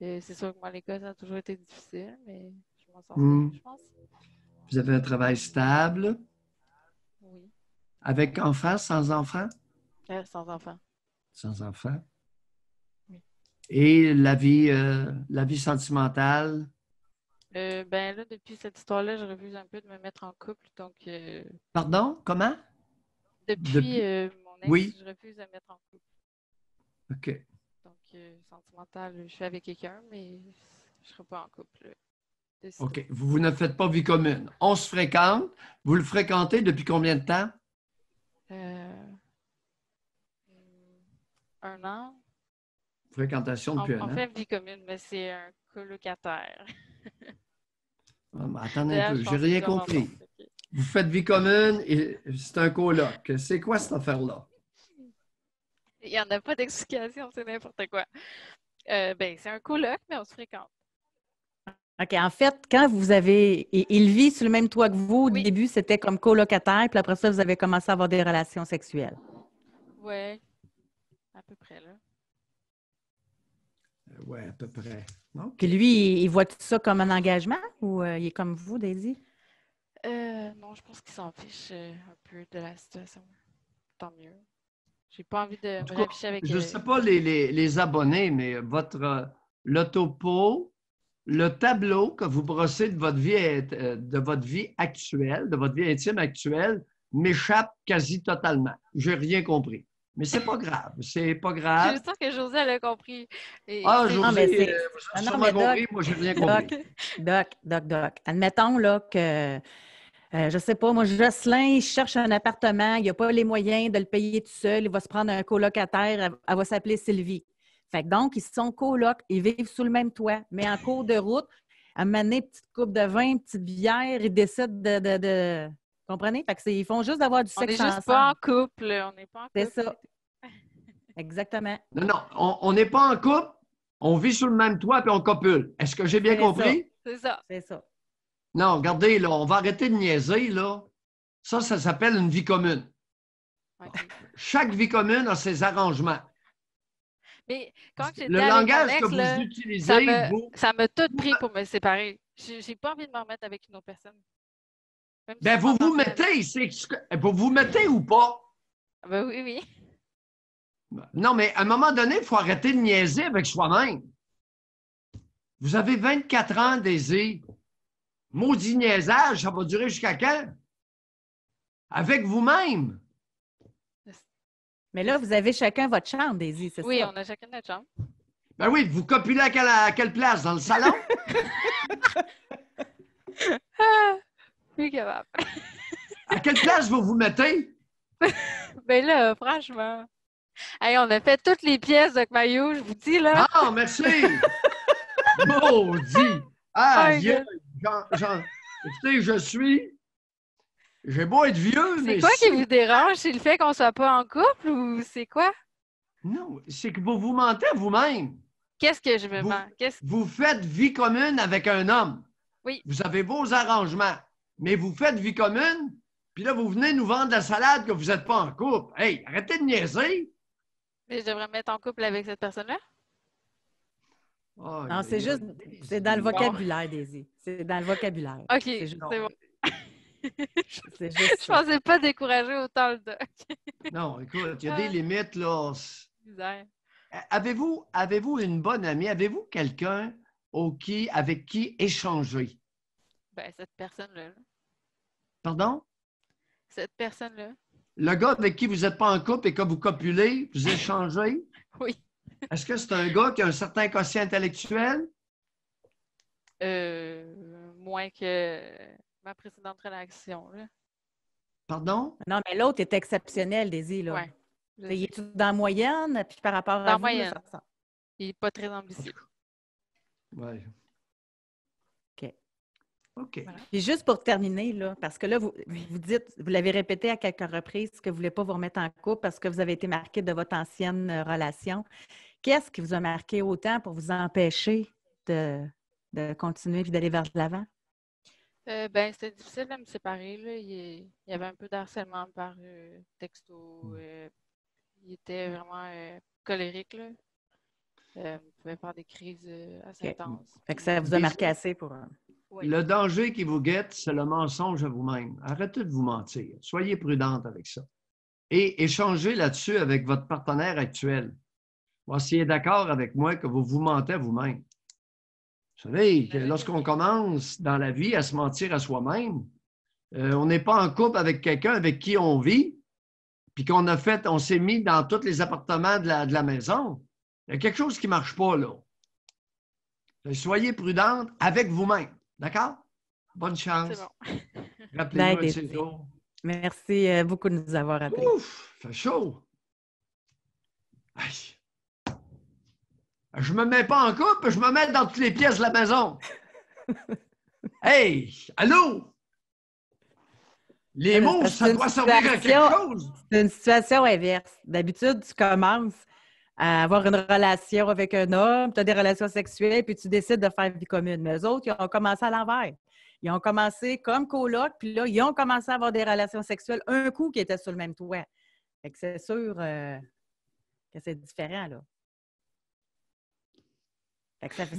c'est sûr que moi, l'école, ça a toujours été difficile, mais je m'en sors, hmm. je pense. Vous avez un travail stable? Oui. Avec enfants, sans enfants? Euh, sans enfants. Sans enfants. Et la vie, euh, la vie sentimentale? Euh, ben là, depuis cette histoire-là, je refuse un peu de me mettre en couple. Donc, euh, Pardon? Comment? Depuis, euh, mon ex, je refuse de me mettre en couple. OK. Donc, sentimentale, je suis avec quelqu'un, mais je ne serai pas en couple. OK. Vous, vous ne faites pas vie commune. On se fréquente. Vous le fréquentez depuis combien de temps? un an. Fréquentation depuis un an. fait vie commune, mais c'est un colocataire. Ah, attendez un peu, j'ai rien compris. Vous faites vie commune et c'est un coloc. C'est quoi cette affaire-là? Il n'y en a pas d'explication, c'est n'importe quoi. Euh, ben, c'est un coloc, mais on se fréquente. OK. En fait, quand vous avez. Il vit sur le même toit que vous. Au début, c'était comme colocataire, puis après ça, vous avez commencé à avoir des relations sexuelles. Oui. À peu près, là. Euh, oui, à peu près. Puis lui, il voit tout ça comme un engagement ou euh, il est comme vous, Daisy? Euh, non, je pense qu'il s'en fiche un peu de la situation. Tant mieux. J'ai pas envie de me cas, avec... Je ne sais pas les, abonnés, mais votre le topo, le tableau que vous brossez de votre vie, de votre vie actuelle, de votre vie intime actuelle, m'échappe quasi totalement. Je n'ai rien compris. Mais c'est pas grave. C'est pas grave. Je suis que José, elle a compris. Ah, José, vous avez ah, non, mais euh, ah, Moi, j'ai rien compris. Doc, doc, doc, Admettons là, que, euh, je sais pas, moi, Jocelyn, il cherche un appartement. Il n'a pas les moyens de le payer tout seul. Il va se prendre un colocataire. Elle, va s'appeler Sylvie. Fait que donc, ils sont colocs. Ils vivent sous le même toit. Mais en cours de route, à mener petite coupe de vin, petite bière, ils décident de Comprenez? ils font juste d'avoir du sexe ensemble. On n'est juste pas en couple. On n'est pas C'est ça. Exactement. Non, non, on n'est pas en couple. On vit sous le même toit puis on copule. Est-ce que j'ai bien compris? C'est ça. C'est ça. Non, regardez, là, on va arrêter de niaiser, là. Ça, ça s'appelle une vie commune. Chaque vie commune a ses arrangements. Mais quand Le langage que vous utilisez, ça me, vous... m'a tout pris pour me séparer. J'ai pas envie de me remettre avec une autre personne. Ben, vous vous mettez, ici. Ben, vous vous mettez ou pas? Ah ben oui, oui. Non, mais à un moment donné, il faut arrêter de niaiser avec soi-même. Vous avez 24 ans, Daisy. Maudit niaisage, ça va durer jusqu'à quand? Avec vous-même. Mais là, vous avez chacun votre chambre, Daisy, c'est ça? Oui, on a chacun notre chambre. Ben oui, vous copulez à à quelle place? Dans le salon? Plus capable. à quelle place vous vous mettez? ben là, franchement. on a fait toutes les pièces de maillot, je vous dis là. Ah, merci! Maudit! Ah, vieux Écoutez, je suis. J'ai beau être vieux, mais. C'est quoi qui vous dérange? C'est le fait qu'on soit pas en couple ou c'est quoi? Non, c'est que vous vous mentez vous-même. Qu'est-ce que je me vous, Vous faites vie commune avec un homme. Oui. Vous avez vos arrangements mais vous faites vie commune, puis là, vous venez nous vendre la salade que vous n'êtes pas en couple. Hey, arrêtez de niaiser! Mais je devrais mettre en couple avec cette personne-là? Oh, non, c'est juste, c'est dans le vocabulaire, Daisy. C'est dans le vocabulaire. OK, c'est bon. je ne pensais pas décourager autant le doc. non, écoute, il y a des ah. limites, là. Avez-vous avez une bonne amie? Avez-vous quelqu'un avec qui échanger? Ben, cette personne-là. Pardon? Cette personne-là. Le gars avec qui vous n'êtes pas en couple et que vous copulez, vous échangez? oui. Est-ce que c'est un gars qui a un certain quotient intellectuel? Euh, moins que ma précédente réaction Pardon? Non, mais l'autre est exceptionnel, Daisy. Là. Il est dans la moyenne, puis par rapport à. moyenne. Il n'est pas très ambitieux. Oui. OK. Et juste pour terminer, là, parce que là, vous, vous dites, vous l'avez répété à quelques reprises que vous ne voulez pas vous remettre en couple parce que vous avez été marqué de votre ancienne euh, relation. Qu'est-ce qui vous a marqué autant pour vous empêcher de, continuer et d'aller vers l'avant? Euh, ben, c'était difficile de me séparer. Il, y avait un peu d'harcèlement par euh, texto. Mmh. il était vraiment colérique. il pouvait faire des crises assez intenses. ça vous a marqué assez pour. Le danger qui vous guette, c'est le mensonge à vous-même. Arrêtez de vous mentir. Soyez prudente avec ça. Et échangez là-dessus avec votre partenaire actuel. Voici d'accord avec moi que vous vous mentez à vous-même. Vous savez, que lorsqu'on commence dans la vie à se mentir à soi-même, euh, on n'est pas en couple avec quelqu'un avec qui on vit, puis qu'on a fait, on s'est mis dans tous les appartements de la, de la maison. Il y a quelque chose qui ne marche pas, là. Soyez prudente avec vous-même. D'accord? Bonne chance. rappelez vous Merci euh, beaucoup de nous avoir appelés. Ouf, fait chaud. Aïe. Je me mets pas en couple, je me mets dans toutes les pièces de la maison. hey, allô? Les mots, ça doit servir à quelque chose. C'est une situation inverse. D'habitude, tu commences, à avoir une relation avec un homme, tu as des relations sexuelles, puis tu décides de faire vie commune. Mais eux autres, ils ont commencé à l'envers. Ils ont commencé comme coloc, puis là, ils ont commencé à avoir des relations sexuelles un coup qui étaient sur le même toit. Fait que c'est sûr euh, que c'est différent, là.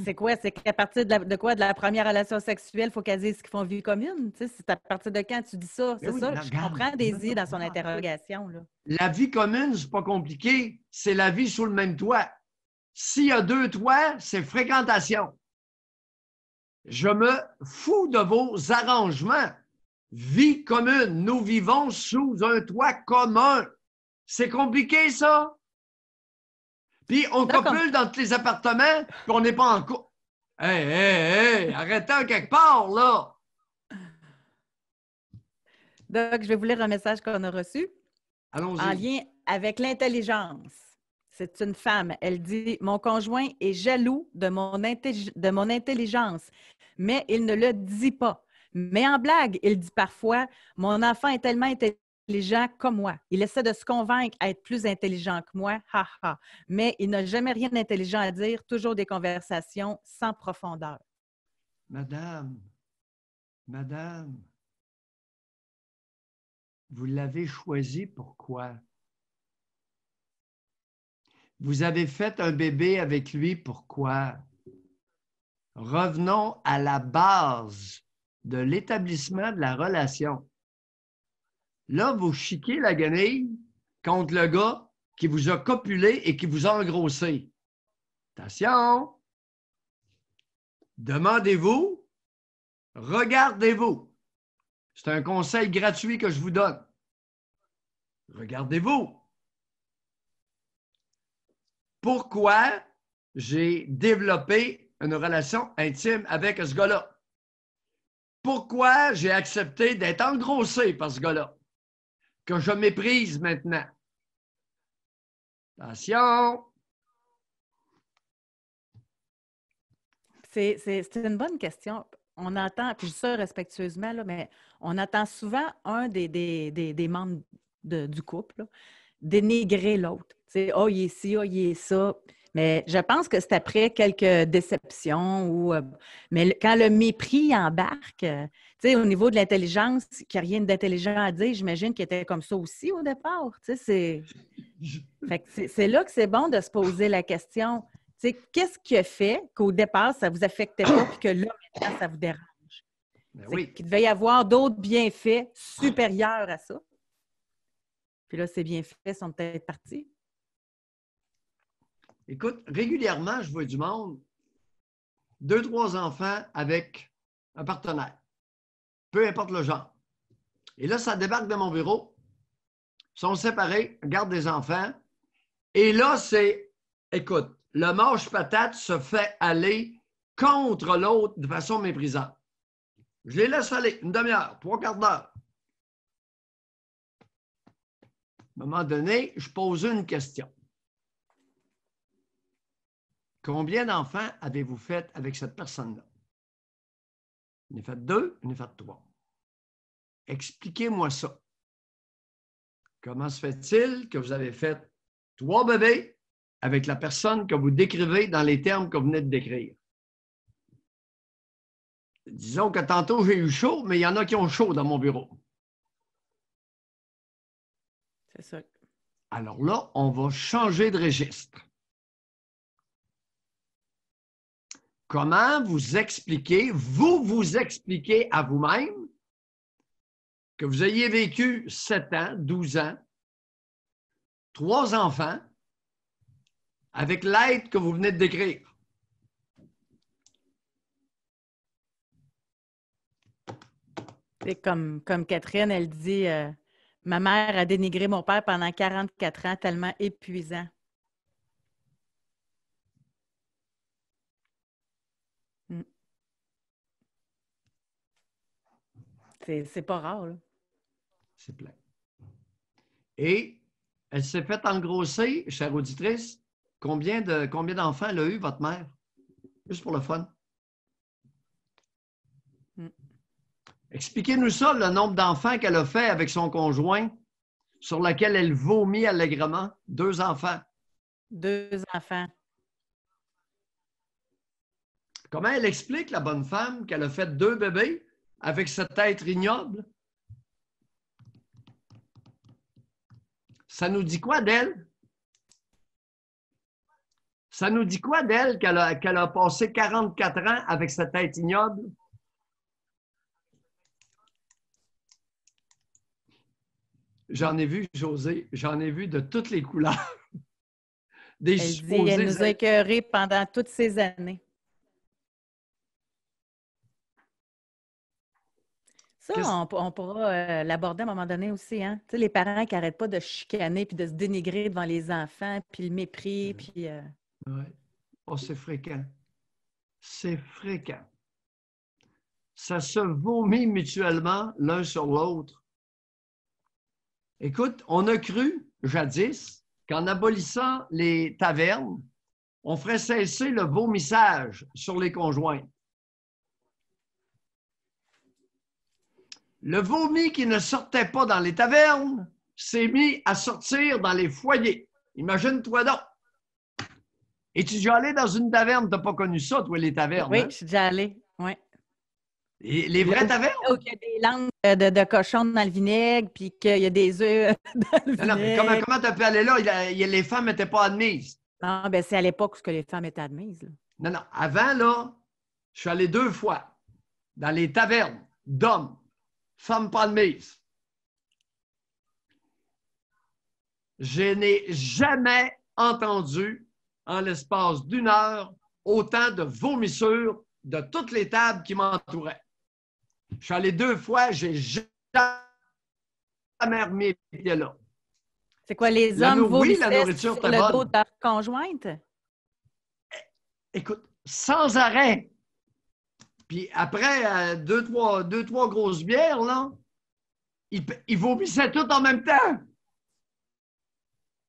C'est quoi? C'est qu'à partir de, quoi? De la première relation sexuelle, il faut dise ce qu'ils font vie commune. C'est à partir de quand tu dis ça? Ben c'est ça? Je comprends Daisy dans son interrogation. La vie commune, c'est pas compliqué. C'est la vie sous le même toit. S'il y a deux toits, c'est fréquentation. Je me fous de vos arrangements. Vie commune. Nous vivons sous un toit commun. C'est compliqué, ça? Puis on copule dans tous les appartements, puis on n'est pas en cours. Hé, hé, hé, arrêtez quelque part, là! Doc, je vais vous lire un message qu'on a reçu. Allons-y. En lien avec l'intelligence. C'est une femme. Elle dit Mon conjoint est jaloux de mon, de mon intelligence, mais il ne le dit pas. Mais en blague, il dit parfois Mon enfant est tellement intelligent gens comme moi. Il essaie de se convaincre à être plus intelligent que moi, ha. Mais il n'a jamais rien d'intelligent à dire, toujours des conversations sans profondeur. Madame, madame, vous l'avez choisi pourquoi? Vous avez fait un bébé avec lui pourquoi? Revenons à la base de l'établissement de la relation. Là, vous chiquez la guenille contre le gars qui vous a copulé et qui vous a engrossé. Attention! Demandez-vous, regardez-vous. C'est un conseil gratuit que je vous donne. Regardez-vous. Pourquoi j'ai développé une relation intime avec ce gars-là? Pourquoi j'ai accepté d'être engrossé par ce gars-là? que je méprise maintenant. Attention! C'est une bonne question. On entend, puis je dis ça respectueusement, mais on entend souvent un des, des, membres du couple dénigrer l'autre. sais, oh, il est ci, oh, il est ça ». Mais je pense que c'est après quelques déceptions ou. Euh, mais quand le mépris embarque, euh, au niveau de l'intelligence, qu'il n'y a rien d'intelligent à dire, j'imagine qu'il était comme ça aussi au départ. c'est... là que c'est bon de se poser la question. qu'est-ce qui a fait qu'au départ, ça ne vous affectait pas et que là, maintenant, ça vous dérange? Ben qu'il devait y avoir d'autres bienfaits supérieurs à ça. Puis là, ces bienfaits sont peut-être partis. Écoute, régulièrement, je vois du monde, deux, trois enfants avec un partenaire peu importe le genre. Et là, ça débarque de mon bureau. Ils sont séparés, garde des enfants. Et là, c'est, écoute, le moche patate se fait aller contre l'autre de façon méprisante. Je les laisse aller une demi-heure, trois quarts d'heure. À un moment donné, je pose une question. Combien d'enfants avez-vous fait avec cette personne-là? Une fait deux, une 3. fait trois. Expliquez-moi ça. Comment se fait-il que vous avez fait trois bébés avec la personne que vous décrivez dans les termes que vous venez de décrire? Disons que tantôt j'ai eu chaud, mais il y en a qui ont chaud dans mon bureau. C'est ça. Alors là, on va changer de registre. Comment vous expliquez, vous vous expliquez à vous-même que vous ayez vécu 7 ans, 12 ans, trois enfants, avec l'aide que vous venez de décrire. Comme, comme Catherine, elle dit, euh, ma mère a dénigré mon père pendant 44 ans, tellement épuisant. C'est pas rare. C'est plein. Et elle s'est faite engrosser, chère auditrice. Combien d'enfants de, combien elle a eu, votre mère? Juste pour le fun. Hmm. Expliquez-nous ça, le nombre d'enfants qu'elle a fait avec son conjoint, sur lequel elle vomit allègrement. Deux enfants. Deux enfants. Comment elle explique, la bonne femme, qu'elle a fait deux bébés avec sa tête ignoble? Ça nous dit quoi d'elle? Ça nous dit quoi d'elle qu'elle a, a, passé 44 ans avec sa tête ignoble? J'en ai vu, José, j'en ai vu de toutes les couleurs. Des elle, elle nous a écœurés pendant toutes ces années. Ça, on, pourra euh, l'aborder à un moment donné aussi. Hein? les parents qui n'arrêtent pas de chicaner puis de se dénigrer devant les enfants, puis le mépris, puis... Euh, oh, c'est fréquent. C'est fréquent. Ça se vomit mutuellement l'un sur l'autre. Écoute, on a cru, jadis, qu'en abolissant les tavernes, on ferait cesser le vomissage sur les conjoints. Le vomi qui ne sortait pas dans les tavernes s'est mis à sortir dans les foyers. Imagine-toi donc. Et tu déjà allé dans une taverne? n'as pas connu ça, toi, les tavernes? Oui, hein? je suis déjà allé. Oui. les vraies tavernes? il y a des langues de, de cochon dans le vinaigre, puis qu'il y a des œufs dans vinaigre. comment, tu as pu aller là? les femmes n'étaient pas admises. Non, ben, c'est à l'époque que les femmes étaient admises. Non, non. Avant, là, je suis allé deux fois dans les tavernes d'hommes. Femme palmise. Je n'ai jamais entendu, en l'espace d'une heure, autant de vomissures de toutes les tables qui m'entouraient. Je suis allé deux fois, j'ai jamais remis les pieds là. C'est quoi, les hommes la, sur le dos de conjointe? Écoute, sans arrêt. Puis après euh, deux, trois, deux, trois grosses bières, là, il, il vomissait tout en même temps.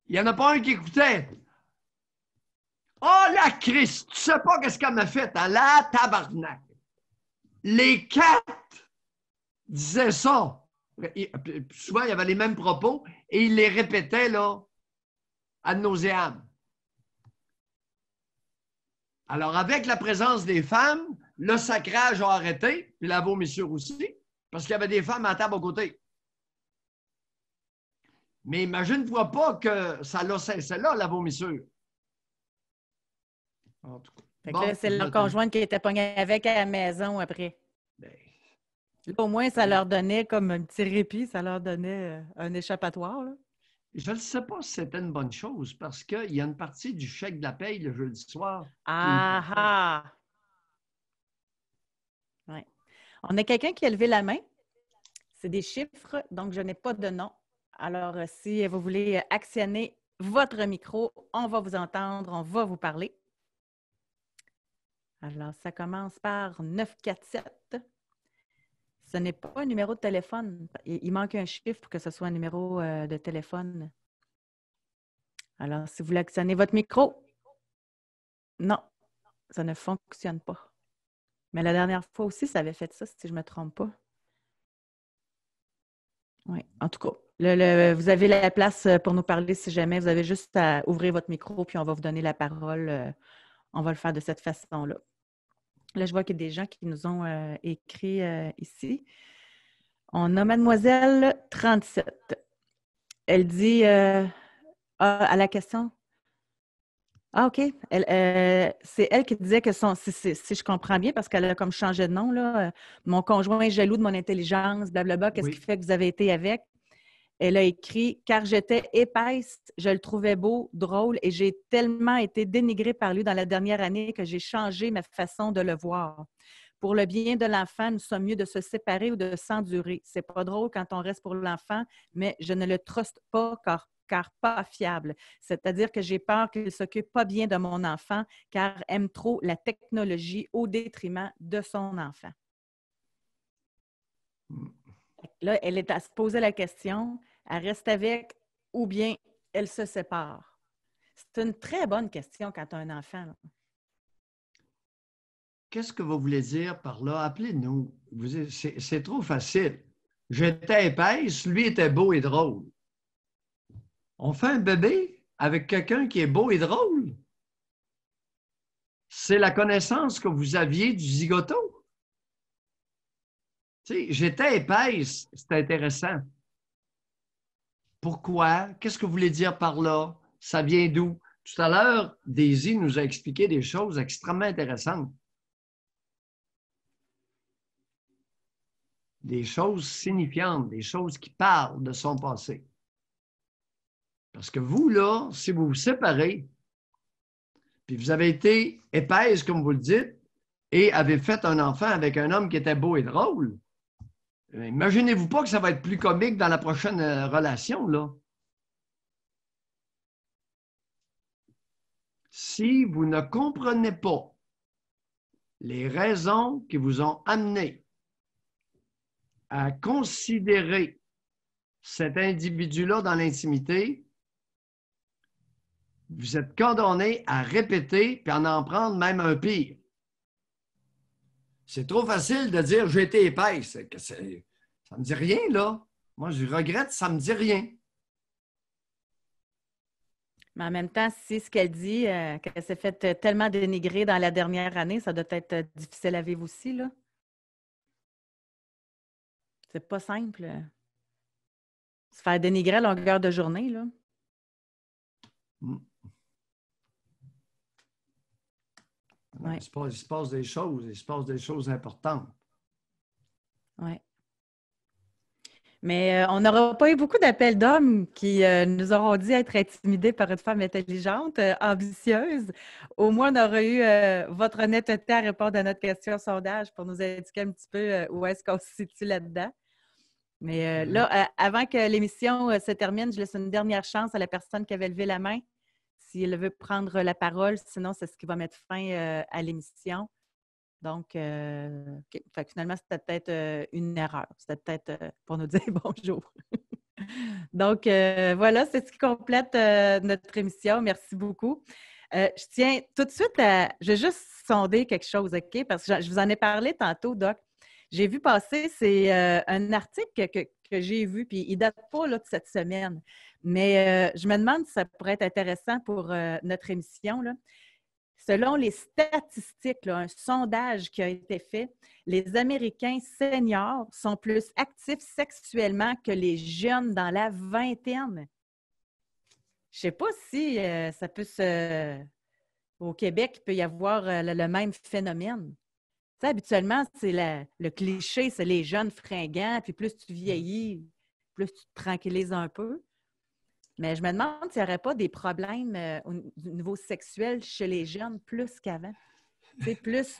Il n'y en a pas un qui écoutait. Oh la Christ, tu sais pas qu'est-ce qu'elle m'a fait, à hein? la tabarnak. Les quatre disaient ça. souvent, il y avait les mêmes propos et il les répétait, là, ad nauseam. Alors, avec la présence des femmes, le sacrage a arrêté, puis la vomissure aussi, parce qu'il y avait des femmes à table aux côtés. Mais imagine vois pas que ça l'a cessé là, la vomissure. En tout cas. c'est leur conjointe qui était pognée avec à la maison après. Ben. au moins, ça ben. leur donnait comme un petit répit, ça leur donnait euh, un échappatoire. Je ne sais pas si c'était une bonne chose parce qu'il y a une partie du chèque de la paye le jeudi soir. Ah ah! On a quelqu'un qui a levé la main. C'est des chiffres, donc je n'ai pas de nom. Alors, euh, si vous voulez actionner votre micro, on va vous entendre, on va vous parler. Alors, ça commence par 947. Ce n'est pas un numéro de téléphone. Il manque un chiffre pour que ce soit un numéro euh, de téléphone. Alors, si vous voulez actionner votre micro, non, ça ne fonctionne pas. Mais la dernière fois aussi, ça avait fait ça, si je ne me trompe pas. Oui, en tout cas, vous avez la place euh, pour nous parler si jamais. Vous avez juste à ouvrir votre micro, puis on va vous donner la parole. Euh, on va le faire de cette façon-là. Là, je vois qu'il y a des gens qui nous ont euh, écrit ici. On a Mademoiselle 37. Elle dit ah, à la question ah, OK. Euh, c'est elle qui disait que son, si, je comprends bien, parce qu'elle a comme changé de nom, là, euh, mon conjoint est jaloux de mon intelligence, blablabla, qu'est-ce qui fait que vous avez été avec? Elle a écrit Car j'étais épaisse, je le trouvais beau, drôle, et j'ai tellement été dénigrée par lui dans la dernière année que j'ai changé ma façon de le voir. Pour le bien de l'enfant, nous sommes mieux de se séparer ou de s'endurer. C'est pas drôle quand on reste pour l'enfant, mais je ne le truste pas car car pas fiable. C'est-à-dire que j'ai peur qu'il ne s'occupe pas bien de mon enfant car aime trop la technologie au détriment de son enfant. Mmh. Là, elle est à se poser la question, elle reste avec ou bien elle se sépare. C'est une très bonne question quand tu as un enfant. Qu'est-ce que vous voulez dire par là? Appelez-nous. C'est trop facile. J'étais épaisse, lui était beau et drôle. On fait un bébé avec quelqu'un qui est beau et drôle. C'est la connaissance que vous aviez du zigoto. J'étais épaisse, c'est intéressant. Pourquoi? Qu'est-ce que vous voulez dire par là? Ça vient d'où? Tout à l'heure, Daisy nous a expliqué des choses extrêmement intéressantes. Des choses signifiantes, des choses qui parlent de son passé. Parce que vous, là, si vous vous séparez, puis vous avez été épaisse, comme vous le dites, et avez fait un enfant avec un homme qui était beau et drôle, euh, imaginez-vous pas que ça va être plus comique dans la prochaine euh, relation, là. Si vous ne comprenez pas les raisons qui vous ont amené à considérer cet individu-là dans l'intimité vous êtes condamné à répéter puis à en prendre même un pire. C'est trop facile de dire j'ai été épaisse. ça ne me dit rien, là. Moi, je regrette, ça ne me dit rien. Mais en même temps, si ce qu'elle dit, euh, qu'elle s'est faite euh, tellement dénigrer dans la dernière année, ça doit être euh, difficile à vivre aussi, là. C'est pas simple. Se faire dénigrer à longueur de journée, là. Hmm. il, se passe, des choses, il se passe des choses importantes. Oui. Mais euh, on n'aura pas eu beaucoup d'appels d'hommes qui euh, nous auront dit être intimidés par une femme intelligente, euh, ambitieuse. Au moins, on aurait eu votre honnêteté à répondre à notre question sondage pour nous indiquer un petit peu où est-ce qu'on se situe là-dedans. Mais mm-hmm. là, avant que l'émission se termine, je laisse une dernière chance à la personne qui avait levé la main s'il veut prendre la parole, sinon c'est ce qui va mettre fin euh, à l'émission. Donc, euh, finalement, c'était peut-être euh, une erreur. C'était peut-être pour nous dire bonjour. Donc, voilà, c'est ce qui complète notre émission. Merci beaucoup. je tiens tout de suite à... Je vais juste sonder quelque chose, OK? Parce que je vous en ai parlé tantôt, Doc. J'ai vu passer, c'est un article que que j'ai vu, puis il ne date pas de cette semaine. Mais euh, je me demande si ça pourrait être intéressant pour euh, notre émission. Selon les statistiques, un sondage qui a été fait, les Américains seniors sont plus actifs sexuellement que les jeunes dans la vingtaine. Je ne sais pas si euh, ça peut se... Au Québec, il peut y avoir le même phénomène habituellement, c'est le cliché, c'est les jeunes fringants, puis plus tu mm. vieillis, plus tu te tranquillises un peu. Mais je me demande s'il n'y aurait pas des problèmes euh, au niveau sexuel chez les jeunes plus qu'avant. C'est plus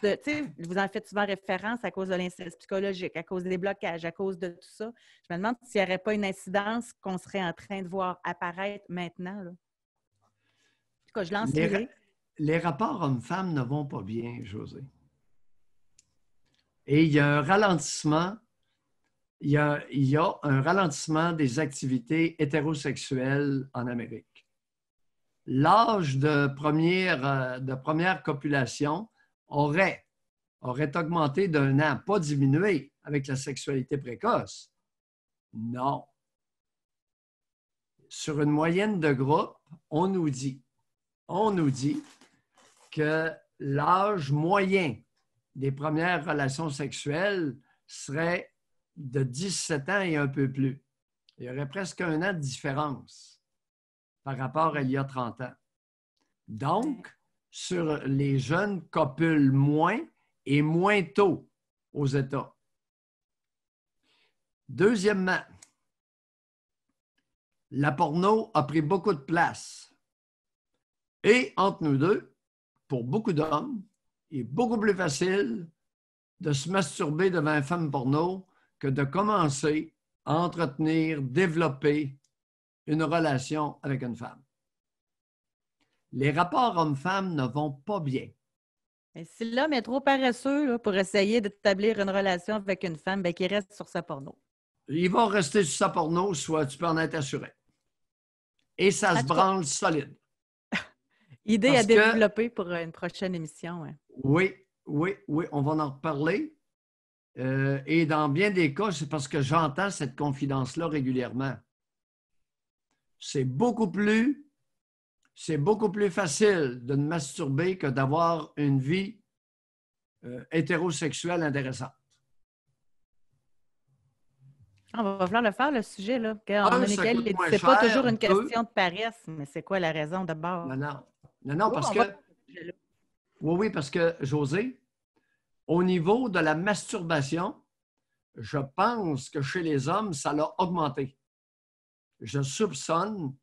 vous en faites souvent référence à cause de l'inceste psychologique, à cause des blocages, à cause de tout ça. Je me demande s'il n'y aurait pas une incidence qu'on serait en train de voir apparaître maintenant. je lance les, les rapports hommes-femmes ne vont pas bien, José. Et il y a un ralentissement, il y a, un ralentissement des activités hétérosexuelles en Amérique. L'âge de première, euh, de première copulation aurait, aurait augmenté d'un an, pas diminué avec la sexualité précoce. Non. Sur une moyenne de groupe, on nous dit, on nous dit que l'âge moyen les premières relations sexuelles seraient de 17 ans et un peu plus. Il y aurait presque un an de différence par rapport à il y a 30 ans. Donc, sur les jeunes copulent moins et moins tôt aux États. Deuxièmement, la porno a pris beaucoup de place. Et entre nous deux, pour beaucoup d'hommes, il est beaucoup plus facile de se masturber devant une femme porno que de commencer à entretenir, développer une relation avec une femme. Les rapports homme-femme ne vont pas bien. si l'homme est trop paresseux pour essayer d'établir une relation avec une femme, bien, qu'il reste sur sa porno. Il va rester sur sa porno, soit tu peux en être assuré. Et ça se branle solide. Idée à développer pour une prochaine émission. Oui, oui, oui, on va en reparler. Euh, et dans bien des cas, c'est parce que j'entends cette confidence-là régulièrement. C'est beaucoup plus, c'est beaucoup plus facile de ne masturber que d'avoir une vie euh, hétérosexuelle intéressante. Ah, on va falloir le faire, le sujet, là. Ah, c'est pas toujours une question de paresse, mais c'est quoi la raison d'abord? non. Non, oh, parce que. Oui, oui, parce que, José, au niveau de la masturbation, je pense que chez les hommes, ça l'a augmenté. Je soupçonne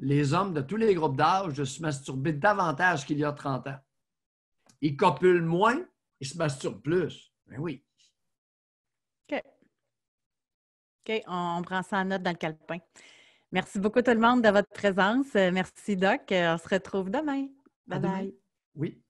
les hommes de tous les groupes d'âge de se masturber davantage qu'il y a 30 ans. Ils copulent moins, ils se masturbent plus. Mais ben oui. OK. OK, on prend ça en note dans le calepin. Merci beaucoup tout le monde de votre présence. Euh, merci Doc. Euh, on se retrouve demain. Bye bye. Oui.